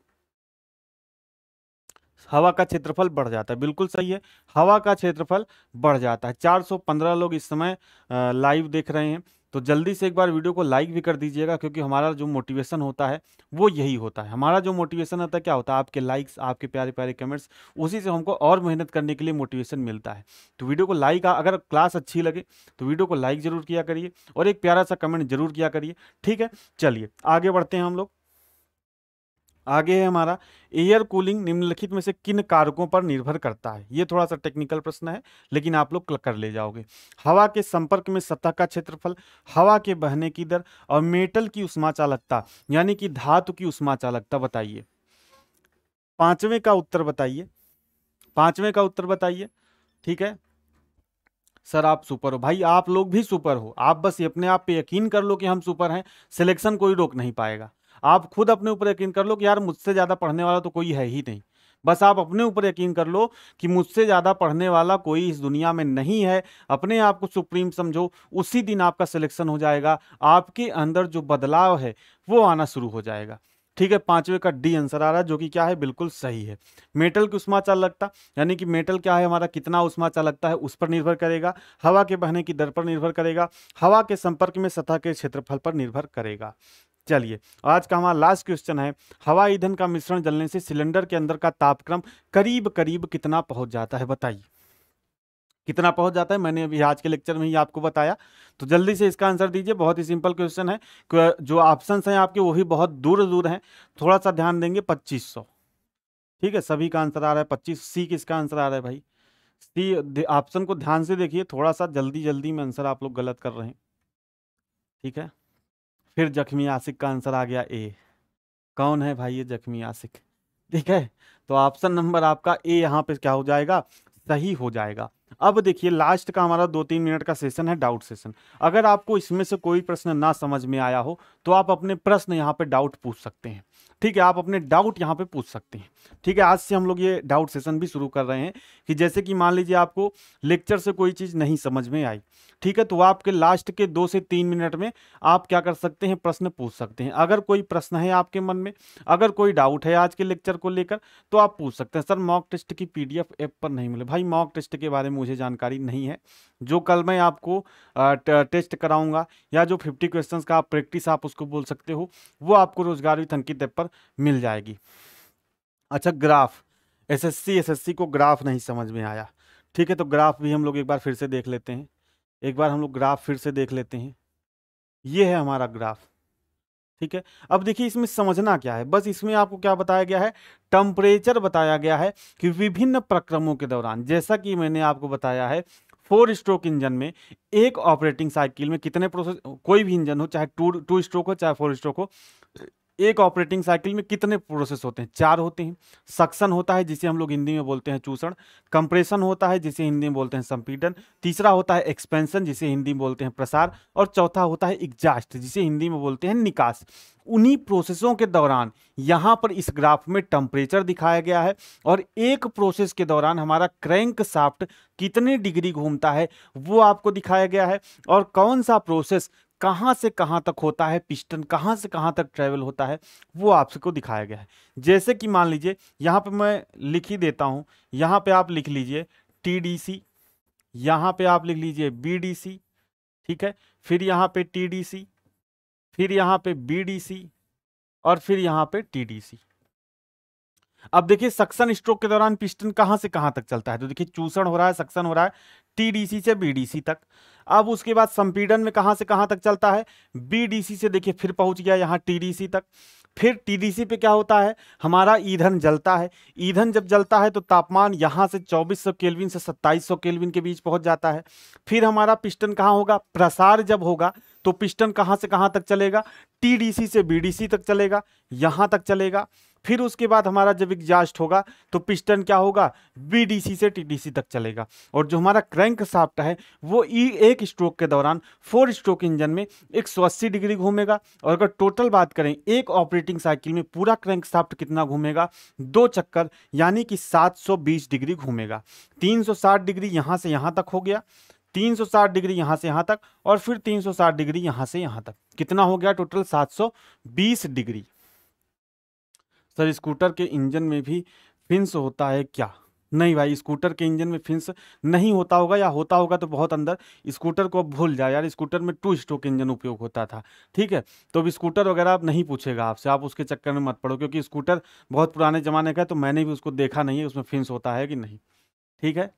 हवा का क्षेत्रफल बढ़ जाता है बिल्कुल सही है हवा का क्षेत्रफल बढ़ जाता है 415 लोग इस समय लाइव देख रहे हैं तो जल्दी से एक बार वीडियो को लाइक भी कर दीजिएगा क्योंकि हमारा जो मोटिवेशन होता है वो यही होता है हमारा जो मोटिवेशन होता है क्या होता है आपके लाइक्स आपके प्यारे प्यारे कमेंट्स उसी से हमको और मेहनत करने के लिए मोटिवेशन मिलता है तो वीडियो को लाइक अगर क्लास अच्छी लगे तो वीडियो को लाइक ज़रूर किया करिए और एक प्यारा सा कमेंट जरूर किया करिए ठीक है चलिए आगे बढ़ते हैं हम लोग आगे है हमारा एयर कूलिंग निम्नलिखित में से किन कारकों पर निर्भर करता है ये थोड़ा सा टेक्निकल प्रश्न है लेकिन आप लोग कर ले जाओगे हवा के संपर्क में सतह का क्षेत्रफल हवा के बहने की दर और मेटल की उष्मा चालकता यानी कि धातु की उष्मा चालकता बताइए पांचवें का उत्तर बताइए पांचवें का उत्तर बताइए ठीक है सर आप सुपर हो भाई आप लोग भी सुपर हो आप बस अपने आप पे यकीन कर लो कि हम सुपर हैं सिलेक्शन कोई रोक नहीं पाएगा आप खुद अपने ऊपर यकीन कर लो कि यार मुझसे ज़्यादा पढ़ने वाला तो कोई है ही नहीं बस आप अपने ऊपर यकीन कर लो कि मुझसे ज़्यादा पढ़ने वाला कोई इस दुनिया में नहीं है अपने आप को सुप्रीम समझो उसी दिन आपका सिलेक्शन हो जाएगा आपके अंदर जो बदलाव है वो आना शुरू हो जाएगा ठीक है पांचवे का डी आंसर आ रहा है जो कि क्या है बिल्कुल सही है मेटल की उष्मा लगता यानी कि मेटल क्या है हमारा कितना उष्मा लगता है उस पर निर्भर करेगा हवा के बहने की दर पर निर्भर करेगा हवा के संपर्क में सतह के क्षेत्रफल पर निर्भर करेगा चलिए आज का हमारा लास्ट क्वेश्चन है हवा ईंधन का मिश्रण जलने से सिलेंडर के अंदर का तापक्रम करीब करीब कितना पहुंच जाता है बताइए कितना पहुंच जाता है मैंने अभी आज के लेक्चर में ही आपको बताया तो जल्दी से इसका आंसर दीजिए बहुत ही सिंपल क्वेश्चन है जो ऑप्शन हैं आपके वो भी बहुत दूर दूर हैं थोड़ा सा ध्यान देंगे पच्चीस ठीक है सभी का आंसर आ रहा है पच्चीस सी किसका आंसर आ रहा है भाई सी ऑप्शन को ध्यान से देखिए थोड़ा सा जल्दी जल्दी में आंसर आप लोग गलत कर रहे हैं ठीक है फिर जख्मी आशिक का आंसर आ गया ए कौन है भाई ये जख्मी आशिक ठीक है तो ऑप्शन नंबर आपका ए यहाँ पे क्या हो जाएगा सही हो जाएगा अब देखिए लास्ट का हमारा दो तीन मिनट का सेशन है डाउट सेशन अगर आपको इसमें से कोई प्रश्न ना समझ में आया हो तो आप अपने प्रश्न यहाँ पे डाउट पूछ सकते हैं ठीक है आप अपने डाउट यहाँ पे पूछ सकते हैं ठीक है आज से हम लोग ये डाउट सेशन भी शुरू कर रहे हैं कि जैसे कि मान लीजिए आपको लेक्चर से कोई चीज़ नहीं समझ में आई ठीक है तो आपके लास्ट के दो से तीन मिनट में आप क्या कर सकते हैं प्रश्न पूछ सकते हैं अगर कोई प्रश्न है आपके मन में अगर कोई डाउट है आज के लेक्चर को लेकर तो आप पूछ सकते हैं सर मॉक टेस्ट की पी ऐप पर नहीं मिले भाई मॉक टेस्ट के बारे में मुझे जानकारी नहीं है जो कल मैं आपको टेस्ट कराऊंगा या जो फिफ्टी क्वेश्चन का आप प्रैक्टिस आप उसको बोल सकते हो वो आपको रोजगार विथ अंकित ऐप पर मिल जाएगी अच्छा ग्राफ एसएससी एसएससी को ग्राफ नहीं समझ में आया ठीक है तो ग्राफ भी हम लोग एक बार फिर से देख लेते हैं एक बार हम लोग ग्राफ फिर से देख लेते हैं ये है हमारा ग्राफ ठीक है अब देखिए इसमें समझना क्या है बस इसमें आपको क्या बताया गया है टम्परेचर बताया गया है कि विभिन्न प्रक्रमों के दौरान जैसा कि मैंने आपको बताया है फोर स्ट्रोक इंजन में एक ऑपरेटिंग साइकिल में कितने प्रोसेस कोई भी इंजन हो चाहे टू टू स्ट्रोक हो चाहे फोर स्ट्रोक हो एक ऑपरेटिंग साइकिल में कितने प्रोसेस होते हैं चार होते हैं सक्सन होता है जिसे हम लोग हिंदी में बोलते हैं चूषण कंप्रेशन होता है जिसे हिंदी में बोलते हैं संपीडन तीसरा होता है एक्सपेंशन जिसे हिंदी में बोलते हैं प्रसार और चौथा होता है एग्जास्ट जिसे हिंदी में बोलते हैं निकास उन्हीं प्रोसेसों के दौरान यहाँ पर इस ग्राफ में टेम्परेचर दिखाया गया है और एक प्रोसेस के दौरान हमारा क्रैंक साफ्ट कितने डिग्री घूमता है वो आपको दिखाया गया है और कौन सा प्रोसेस कहाँ से कहाँ तक होता है पिस्टन कहाँ से कहाँ तक ट्रैवल होता है वो आप सबको दिखाया गया है जैसे कि मान लीजिए यहाँ पे मैं लिख ही देता हूँ यहाँ पे आप लिख लीजिए टी डी सी यहाँ पे आप लिख लीजिए बी डी सी ठीक है फिर यहाँ पे टी डी सी फिर यहाँ पे बी डी सी और फिर यहाँ पे टी डी सी अब देखिए सक्सन स्ट्रोक के दौरान पिस्टन कहां से कहां तक चलता है तो देखिए चूसण हो रहा है सक्सन हो रहा है टीडीसी से बीडीसी तक अब उसके बाद संपीडन में कहां से कहां तक चलता है बीडीसी से देखिए फिर पहुंच गया यहां टीडीसी तक फिर टीडीसी पे क्या होता है हमारा ईंधन जलता है ईंधन जब जलता है तो तापमान यहाँ से 2400 केल्विन से 2700 केल्विन के बीच पहुंच जाता है फिर हमारा पिस्टन कहाँ होगा प्रसार जब होगा तो पिस्टन कहाँ से कहाँ तक चलेगा टीडीसी से बीडीसी तक चलेगा यहाँ तक चलेगा फिर उसके बाद हमारा जब एग्जास्ट होगा तो पिस्टन क्या होगा बीडीसी से टीडीसी तक चलेगा और जो हमारा क्रैंक साफ्ट है वो ई एक स्ट्रोक के दौरान फोर स्ट्रोक इंजन में 180 डिग्री घूमेगा और अगर टोटल बात करें एक ऑपरेटिंग साइकिल में पूरा क्रैंक साफ्ट कितना घूमेगा दो चक्कर यानी कि सात डिग्री घूमेगा तीन डिग्री यहाँ से यहाँ तक हो गया 360 डिग्री यहां से यहां तक और फिर 360 डिग्री यहां से यहां तक कितना हो गया टोटल 720 डिग्री सर स्कूटर के इंजन में भी फिंस होता है क्या नहीं भाई स्कूटर के इंजन में फिंस नहीं होता होगा या होता होगा तो बहुत अंदर स्कूटर को अब भूल जाए यार स्कूटर में टू स्ट्रोक इंजन उपयोग होता था ठीक है तो अभी स्कूटर वगैरह आप नहीं पूछेगा आपसे आप उसके चक्कर में मत पड़ो क्योंकि स्कूटर बहुत पुराने ज़माने का है तो मैंने भी उसको देखा नहीं है उसमें फिंस होता है कि नहीं ठीक है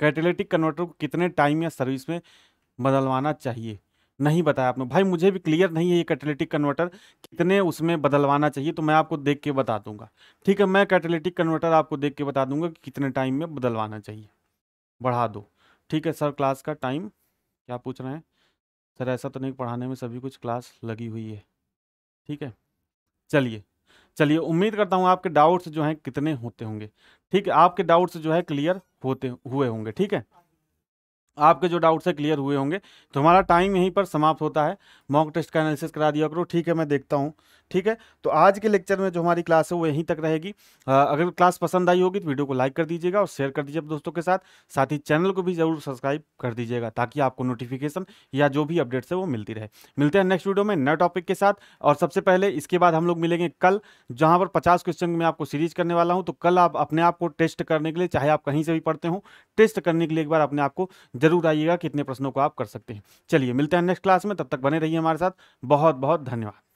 कैटेलेटिक कन्वर्टर को कितने टाइम या सर्विस में बदलवाना चाहिए नहीं बताया आपने भाई मुझे भी क्लियर नहीं है ये कैटेलेटिक कन्वर्टर कितने उसमें बदलवाना चाहिए तो मैं आपको देख के बता दूंगा ठीक है मैं कैटेलेटिक कन्वर्टर आपको देख के बता दूंगा कि कितने टाइम में बदलवाना चाहिए बढ़ा दो ठीक है सर क्लास का टाइम क्या पूछ रहे हैं सर ऐसा तो नहीं पढ़ाने में सभी कुछ क्लास लगी हुई है ठीक है चलिए चलिए उम्मीद करता हूँ आपके डाउट्स जो हैं कितने होते होंगे ठीक है आपके डाउट्स जो है क्लियर होते हुए होंगे ठीक है आपके जो डाउट्स है क्लियर हुए होंगे तो हमारा टाइम यहीं पर समाप्त होता है मॉक टेस्ट का एनालिसिस करा दिया करो ठीक है मैं देखता हूँ ठीक है तो आज के लेक्चर में जो हमारी क्लास है वो यहीं तक रहेगी अगर क्लास पसंद आई होगी तो वीडियो को लाइक कर दीजिएगा और शेयर कर दीजिए दोस्तों के साथ साथ ही चैनल को भी जरूर सब्सक्राइब कर दीजिएगा ताकि आपको नोटिफिकेशन या जो भी अपडेट्स है वो मिलती रहे मिलते हैं नेक्स्ट वीडियो में नए टॉपिक के साथ और सबसे पहले इसके बाद हम लोग मिलेंगे कल जहाँ पर पचास क्वेश्चन में आपको सीरीज करने वाला हूँ तो कल आप अपने आप को टेस्ट करने के लिए चाहे आप कहीं से भी पढ़ते हो टेस्ट करने के लिए एक बार अपने आप को जरूर आइएगा कितने प्रश्नों को आप कर सकते हैं चलिए मिलते हैं नेक्स्ट क्लास में तब तक बने रहिए हमारे साथ बहुत बहुत धन्यवाद